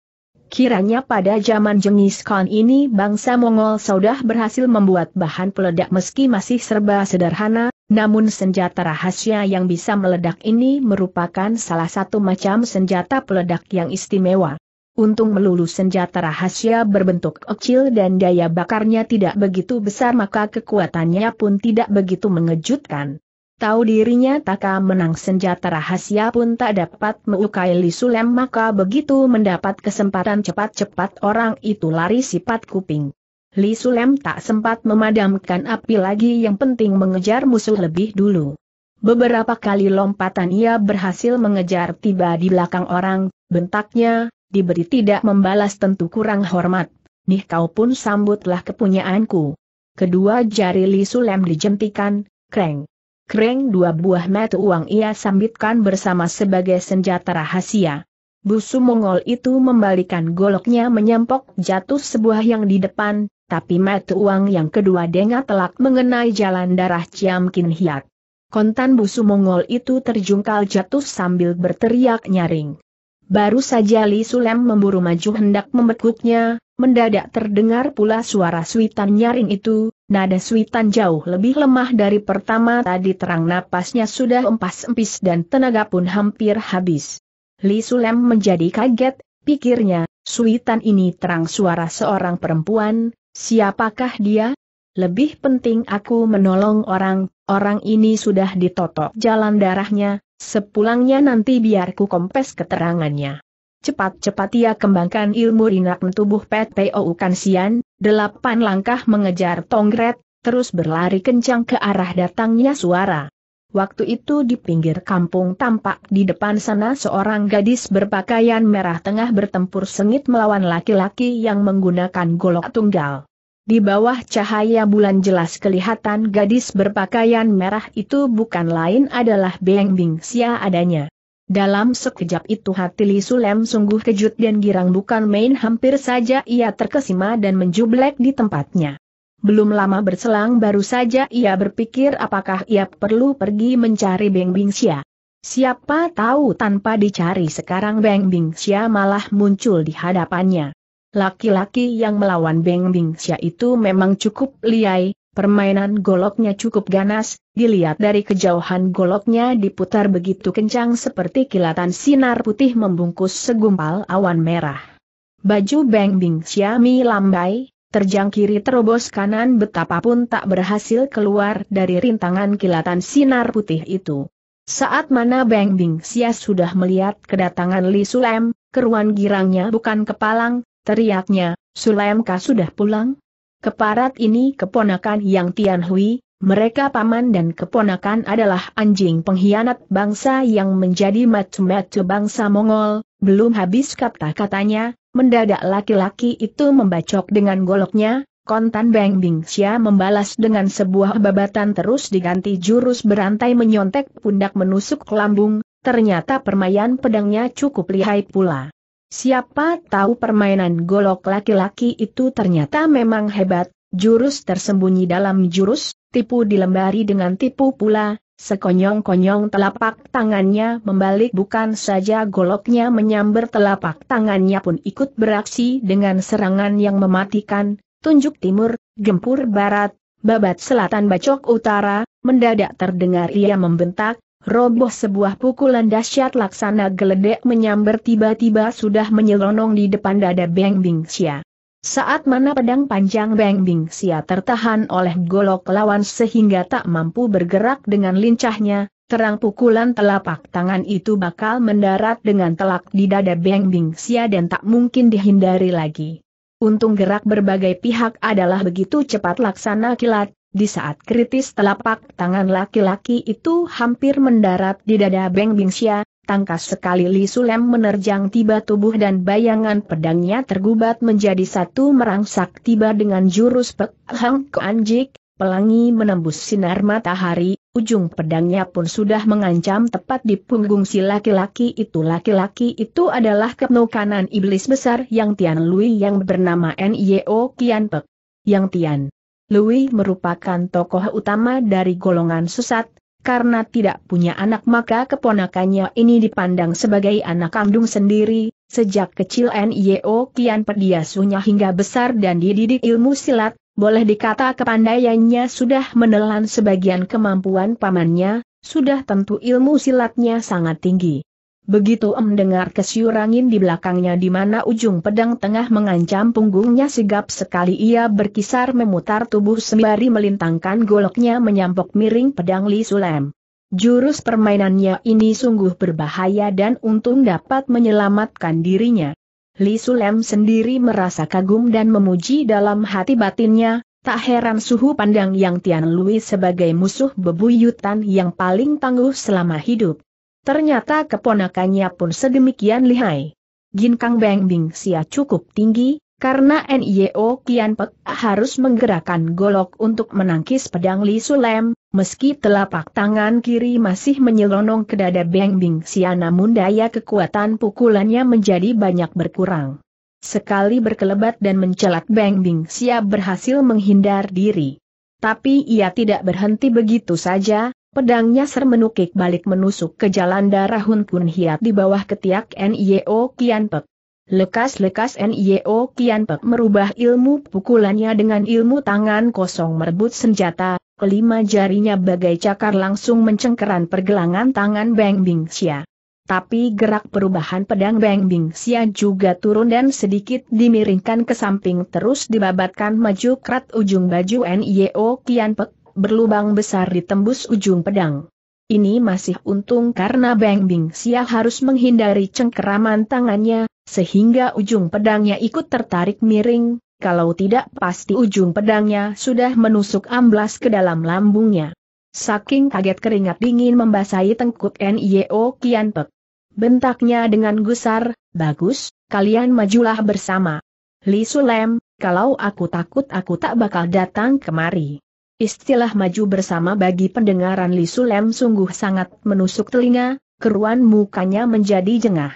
Kiranya pada zaman jengis Khan ini bangsa Mongol sudah berhasil membuat bahan peledak meski masih serba sederhana, namun senjata rahasia yang bisa meledak ini merupakan salah satu macam senjata peledak yang istimewa. Untung melulu senjata rahasia berbentuk kecil dan daya bakarnya tidak begitu besar maka kekuatannya pun tidak begitu mengejutkan. Tahu dirinya akan menang senjata rahasia pun tak dapat melukai Li Sulem maka begitu mendapat kesempatan cepat-cepat orang itu lari sifat kuping. Li Sulem tak sempat memadamkan api lagi yang penting mengejar musuh lebih dulu. Beberapa kali lompatan ia berhasil mengejar tiba di belakang orang, bentaknya, diberi tidak membalas tentu kurang hormat. Nih kau pun sambutlah kepunyaanku. Kedua jari Li Sulem dijentikan, kreng. Kreng dua buah mata uang ia sambitkan bersama sebagai senjata rahasia. Busu Mongol itu membalikan goloknya menyempok jatuh sebuah yang di depan, tapi mata uang yang kedua dengar telak mengenai jalan darah Ciam Kin Hiat. Kontan busu Mongol itu terjungkal jatuh sambil berteriak nyaring. Baru saja Li Sulem memburu maju hendak membekuknya, mendadak terdengar pula suara suitan nyaring itu, Nada Switan jauh lebih lemah dari pertama tadi terang napasnya sudah empas-empis dan tenaga pun hampir habis. Li Sulem menjadi kaget, pikirnya, Switan ini terang suara seorang perempuan, siapakah dia? Lebih penting aku menolong orang, orang ini sudah ditotok jalan darahnya, sepulangnya nanti biarku kompes keterangannya. Cepat-cepat ia kembangkan ilmu rinak tubuh PT Sian, delapan langkah mengejar Tongret, terus berlari kencang ke arah datangnya suara. Waktu itu di pinggir kampung tampak di depan sana seorang gadis berpakaian merah tengah bertempur sengit melawan laki-laki yang menggunakan golok tunggal. Di bawah cahaya bulan jelas kelihatan gadis berpakaian merah itu bukan lain adalah Beng Sia adanya. Dalam sekejap itu hati Li Sulem sungguh kejut dan girang bukan main hampir saja ia terkesima dan menjublek di tempatnya. Belum lama berselang baru saja ia berpikir apakah ia perlu pergi mencari Beng Xia. Siapa tahu tanpa dicari sekarang Beng Xia malah muncul di hadapannya. Laki-laki yang melawan Beng Xia itu memang cukup liai, permainan goloknya cukup ganas, Dilihat dari kejauhan goloknya diputar begitu kencang seperti kilatan sinar putih membungkus segumpal awan merah. Baju Beng Bing Xiaomi lambai, terjang kiri terobos kanan betapapun tak berhasil keluar dari rintangan kilatan sinar putih itu. Saat mana Beng Bing Xia sudah melihat kedatangan Li Sulem, keruan girangnya bukan kepalang, teriaknya, kah sudah pulang? Keparat ini keponakan yang Tian Hui, mereka paman dan keponakan adalah anjing pengkhianat bangsa yang menjadi matu-matu bangsa Mongol, belum habis kata-katanya, mendadak laki-laki itu membacok dengan goloknya, kontan Beng Xia membalas dengan sebuah babatan terus diganti jurus berantai menyontek pundak menusuk lambung, ternyata permainan pedangnya cukup lihai pula. Siapa tahu permainan golok laki-laki itu ternyata memang hebat, jurus tersembunyi dalam jurus, tipu dilembari dengan tipu pula, sekonyong-konyong telapak tangannya membalik bukan saja goloknya menyambar telapak tangannya pun ikut beraksi dengan serangan yang mematikan, tunjuk timur, gempur barat, babat selatan bacok utara, mendadak terdengar ia membentak, Roboh sebuah pukulan dahsyat laksana geledek menyambar tiba-tiba sudah menyelonong di depan dada Beng Bingxia. Saat mana pedang panjang Beng Bing sia tertahan oleh golok lawan sehingga tak mampu bergerak dengan lincahnya, terang pukulan telapak tangan itu bakal mendarat dengan telak di dada Beng Bing sia dan tak mungkin dihindari lagi. Untung gerak berbagai pihak adalah begitu cepat laksana kilat, di saat kritis telapak tangan laki-laki itu hampir mendarat di dada Beng Bing sia tangkas sekali Li Sulem menerjang tiba tubuh dan bayangan pedangnya tergubat menjadi satu merangsak tiba dengan jurus Pek Hang Anjik, pelangi menembus sinar matahari, ujung pedangnya pun sudah mengancam tepat di punggung si laki-laki itu. Laki-laki itu adalah kepno kanan iblis besar yang Tian Lui yang bernama Nio Kian Pek. Yang Tian Lui merupakan tokoh utama dari golongan sesat, karena tidak punya anak maka keponakannya ini dipandang sebagai anak kandung sendiri, sejak kecil N.I.O. kian pediasunya hingga besar dan dididik ilmu silat, boleh dikata kepandaiannya sudah menelan sebagian kemampuan pamannya, sudah tentu ilmu silatnya sangat tinggi. Begitu mendengar dengar di belakangnya di mana ujung pedang tengah mengancam punggungnya sigap sekali ia berkisar memutar tubuh sembari melintangkan goloknya menyampok miring pedang Li Sulem. Jurus permainannya ini sungguh berbahaya dan untung dapat menyelamatkan dirinya. Li Sulem sendiri merasa kagum dan memuji dalam hati batinnya, tak heran suhu pandang yang Tian Lui sebagai musuh bebuyutan yang paling tangguh selama hidup. Ternyata keponakannya pun sedemikian lihai. Ginkang Beng Bing Sia cukup tinggi, karena NIO Kian Pek harus menggerakkan golok untuk menangkis pedang Li Sulem, meski telapak tangan kiri masih menyelonong ke dada Beng Bing Sia namun daya kekuatan pukulannya menjadi banyak berkurang. Sekali berkelebat dan mencelat Beng Bing Sia berhasil menghindar diri. Tapi ia tidak berhenti begitu saja, Pedangnya ser menukik balik menusuk ke jalan darah Hun Kun Hiat di bawah ketiak Nio Kianpek. Lekas-lekas Nio Kianpek merubah ilmu pukulannya dengan ilmu tangan kosong merebut senjata, kelima jarinya bagai cakar langsung mencengkeran pergelangan tangan Beng Bing Xia. Tapi gerak perubahan pedang Beng Bing Xia juga turun dan sedikit dimiringkan ke samping terus dibabatkan maju krat ujung baju Nio Kianpek berlubang besar ditembus ujung pedang. Ini masih untung karena Beng Bing Xia harus menghindari cengkeraman tangannya, sehingga ujung pedangnya ikut tertarik miring, kalau tidak pasti ujung pedangnya sudah menusuk amblas ke dalam lambungnya. Saking kaget keringat dingin membasahi tengkuk N.I.O. Kian Pek. Bentaknya dengan gusar, bagus, kalian majulah bersama. Li Sulem, kalau aku takut aku tak bakal datang kemari. Istilah maju bersama bagi pendengaran Li Sulem sungguh sangat menusuk telinga, keruan mukanya menjadi jengah.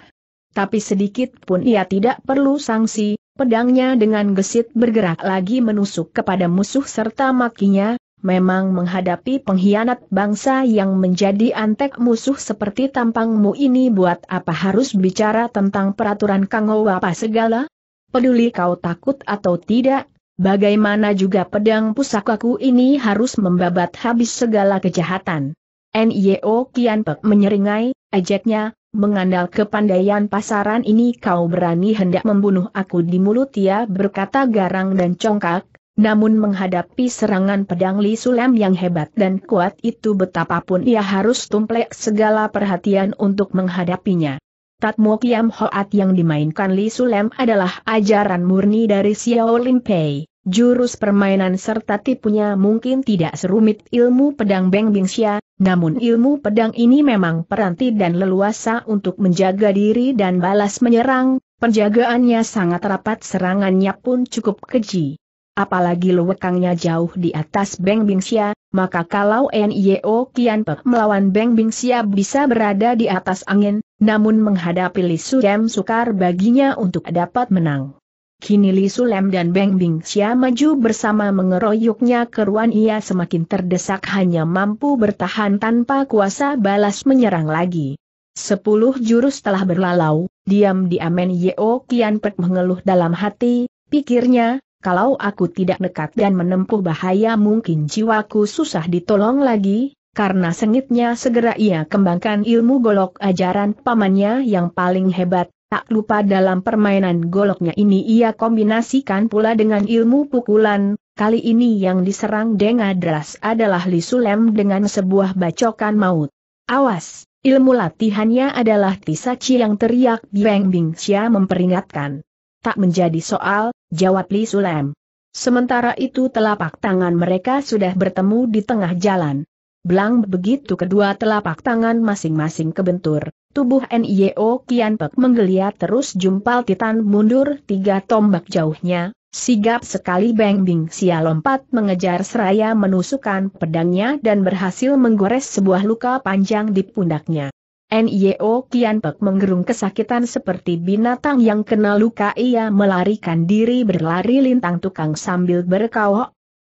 Tapi sedikit pun ia tidak perlu sanksi, pedangnya dengan gesit bergerak lagi menusuk kepada musuh serta makinya, memang menghadapi pengkhianat bangsa yang menjadi antek musuh seperti tampangmu ini buat apa harus bicara tentang peraturan kangowa apa segala? Peduli kau takut atau tidak, Bagaimana juga pedang pusakaku ini harus membabat habis segala kejahatan. N.I.O. Kian Pek menyeringai, ejeknya, mengandal kepandaian pasaran ini kau berani hendak membunuh aku di mulut ia berkata garang dan congkak, namun menghadapi serangan pedang Li Sulam yang hebat dan kuat itu betapapun ia harus tumplek segala perhatian untuk menghadapinya. Tatmo Kiam Hoat yang dimainkan Li Sulem adalah ajaran murni dari Xiao Lim Pei. Jurus permainan serta tipunya mungkin tidak serumit ilmu pedang Beng Bing Xia, namun ilmu pedang ini memang peranti dan leluasa untuk menjaga diri dan balas menyerang, penjagaannya sangat rapat serangannya pun cukup keji apalagi lewekangnya jauh di atas Beng Bing Xia, maka kalau Nio Kian Pe melawan Beng Bing Xia bisa berada di atas angin, namun menghadapi Li Lem sukar baginya untuk dapat menang. Kini Li Lem dan Beng Bing Xia maju bersama mengeroyoknya keruan ia semakin terdesak hanya mampu bertahan tanpa kuasa balas menyerang lagi. Sepuluh jurus telah berlalu, diam-diam Yeo Kian Pek mengeluh dalam hati, pikirnya, kalau aku tidak nekat dan menempuh bahaya mungkin jiwaku susah ditolong lagi, karena sengitnya segera ia kembangkan ilmu golok ajaran pamannya yang paling hebat, tak lupa dalam permainan goloknya ini ia kombinasikan pula dengan ilmu pukulan, kali ini yang diserang dengan Deras adalah Li Sulem dengan sebuah bacokan maut. Awas! Ilmu latihannya adalah Tisaci yang teriak Beng Bing Xia memperingatkan. Tak menjadi soal, jawab Li Sulem. Sementara itu telapak tangan mereka sudah bertemu di tengah jalan. Blang begitu kedua telapak tangan masing-masing kebentur, tubuh NIO Kian Pek menggeliat terus jumpal Titan mundur tiga tombak jauhnya, sigap sekali Beng Bing Sia lompat mengejar seraya menusukkan pedangnya dan berhasil menggores sebuah luka panjang di pundaknya. NIO Kian Pek menggerung kesakitan seperti binatang yang kena luka ia melarikan diri berlari lintang tukang sambil berkawok,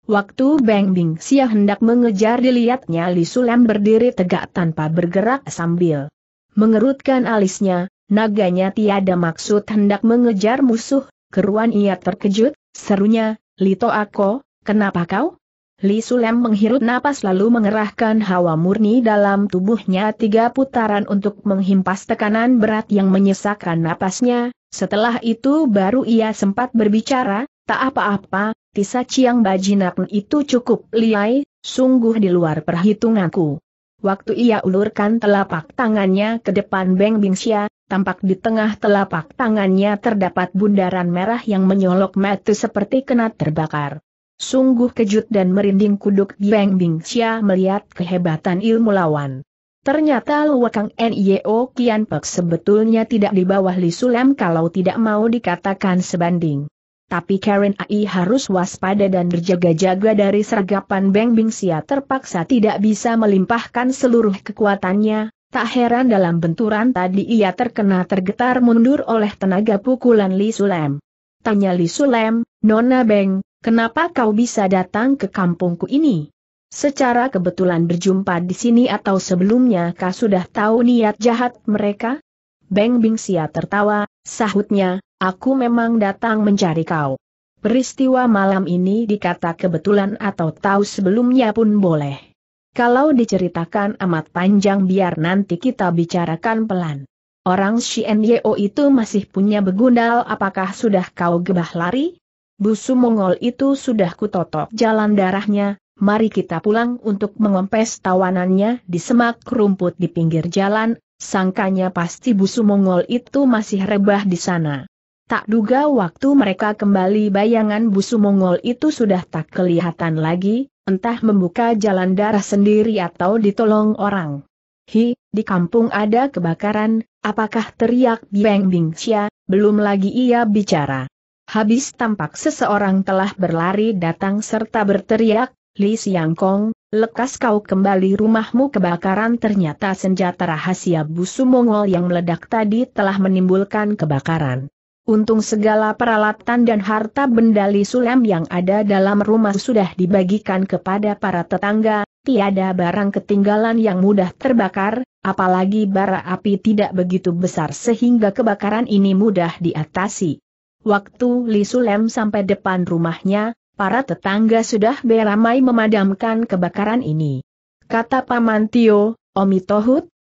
Waktu Beng Xia hendak mengejar dilihatnya Li Sulam berdiri tegak tanpa bergerak sambil mengerutkan alisnya, naganya tiada maksud hendak mengejar musuh, keruan ia terkejut, serunya, Lito Ako, kenapa kau? Li Sulem menghirup napas lalu mengerahkan hawa murni dalam tubuhnya tiga putaran untuk menghimpas tekanan berat yang menyesakkan napasnya, setelah itu baru ia sempat berbicara, tak apa-apa, Tisa Ciang Bajina itu cukup liai, sungguh di luar perhitunganku. Waktu ia ulurkan telapak tangannya ke depan Beng Bingxia, tampak di tengah telapak tangannya terdapat bundaran merah yang menyolok mata seperti kena terbakar. Sungguh kejut dan merinding kuduk Beng Bingxia melihat kehebatan ilmu lawan. Ternyata Luwakang N.I.O. Kian Pek sebetulnya tidak di bawah Lisulam kalau tidak mau dikatakan sebanding tapi Karen AI harus waspada dan berjaga-jaga dari sergapan Beng Bing Sia terpaksa tidak bisa melimpahkan seluruh kekuatannya, tak heran dalam benturan tadi ia terkena tergetar mundur oleh tenaga pukulan Li Sulem. Tanya Li Sulem, Nona Beng, kenapa kau bisa datang ke kampungku ini? Secara kebetulan berjumpa di sini atau sebelumnya kau sudah tahu niat jahat mereka? Beng Bing Sia tertawa, sahutnya, Aku memang datang mencari kau. Peristiwa malam ini dikata kebetulan atau tahu sebelumnya pun boleh. Kalau diceritakan amat panjang biar nanti kita bicarakan pelan. Orang Shienyeo itu masih punya begundal apakah sudah kau gebah lari? Busu Mongol itu sudah kutotok jalan darahnya, mari kita pulang untuk mengompes tawanannya di semak rumput di pinggir jalan, sangkanya pasti Busu Mongol itu masih rebah di sana. Tak duga waktu mereka kembali bayangan busu Mongol itu sudah tak kelihatan lagi, entah membuka jalan darah sendiri atau ditolong orang. Hi, di kampung ada kebakaran, apakah teriak Bieng Xia, belum lagi ia bicara. Habis tampak seseorang telah berlari datang serta berteriak, Li Kong, lekas kau kembali rumahmu kebakaran ternyata senjata rahasia busu Mongol yang meledak tadi telah menimbulkan kebakaran. Untung segala peralatan dan harta benda Li Sulam yang ada dalam rumah sudah dibagikan kepada para tetangga, tiada barang ketinggalan yang mudah terbakar, apalagi bara api tidak begitu besar sehingga kebakaran ini mudah diatasi. Waktu Li Sulem sampai depan rumahnya, para tetangga sudah beramai memadamkan kebakaran ini. Kata Paman Tio, Omi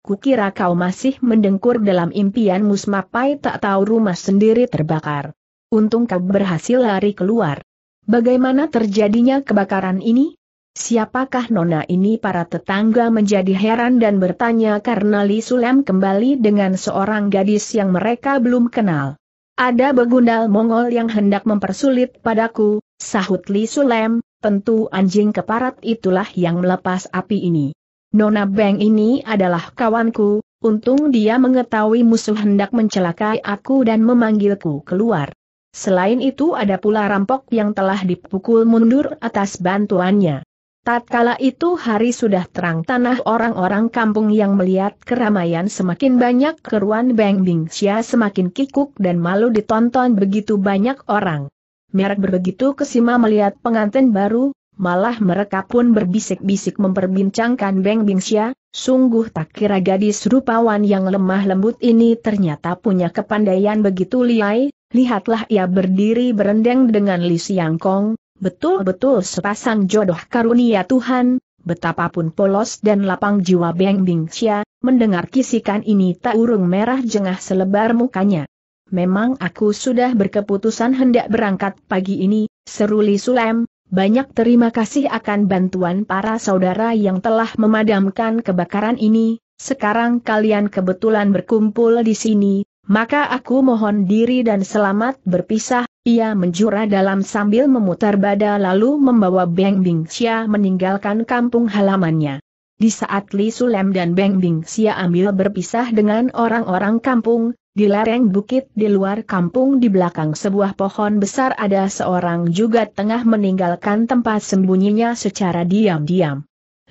Kukira kau masih mendengkur dalam impianmu musmapai tak tahu rumah sendiri terbakar. Untung kau berhasil lari keluar. Bagaimana terjadinya kebakaran ini? Siapakah nona ini para tetangga menjadi heran dan bertanya karena Li Sulem kembali dengan seorang gadis yang mereka belum kenal. Ada begundal Mongol yang hendak mempersulit padaku, sahut Li Sulem, tentu anjing keparat itulah yang melepas api ini. Nona Beng ini adalah kawanku, untung dia mengetahui musuh hendak mencelakai aku dan memanggilku keluar. Selain itu ada pula rampok yang telah dipukul mundur atas bantuannya. Tatkala itu hari sudah terang tanah orang-orang kampung yang melihat keramaian semakin banyak keruan Beng sia semakin kikuk dan malu ditonton begitu banyak orang. Merek berbegitu kesima melihat pengantin baru, Malah mereka pun berbisik-bisik memperbincangkan Beng Bingxia, sungguh tak kira gadis rupawan yang lemah lembut ini ternyata punya kepandaian begitu liai, lihatlah ia berdiri berendeng dengan Li Kong, betul-betul sepasang jodoh karunia Tuhan, betapapun polos dan lapang jiwa Beng Bingxia, mendengar kisikan ini tak urung merah jengah selebar mukanya. Memang aku sudah berkeputusan hendak berangkat pagi ini, seru Li Sulem, banyak terima kasih akan bantuan para saudara yang telah memadamkan kebakaran ini, sekarang kalian kebetulan berkumpul di sini, maka aku mohon diri dan selamat berpisah, ia menjura dalam sambil memutar badan lalu membawa Beng Xia meninggalkan kampung halamannya. Di saat Li Sulem dan Beng Xia ambil berpisah dengan orang-orang kampung, di lereng bukit di luar kampung di belakang sebuah pohon besar ada seorang juga tengah meninggalkan tempat sembunyinya secara diam-diam.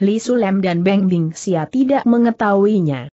Li Sulem dan Beng Bingxia tidak mengetahuinya.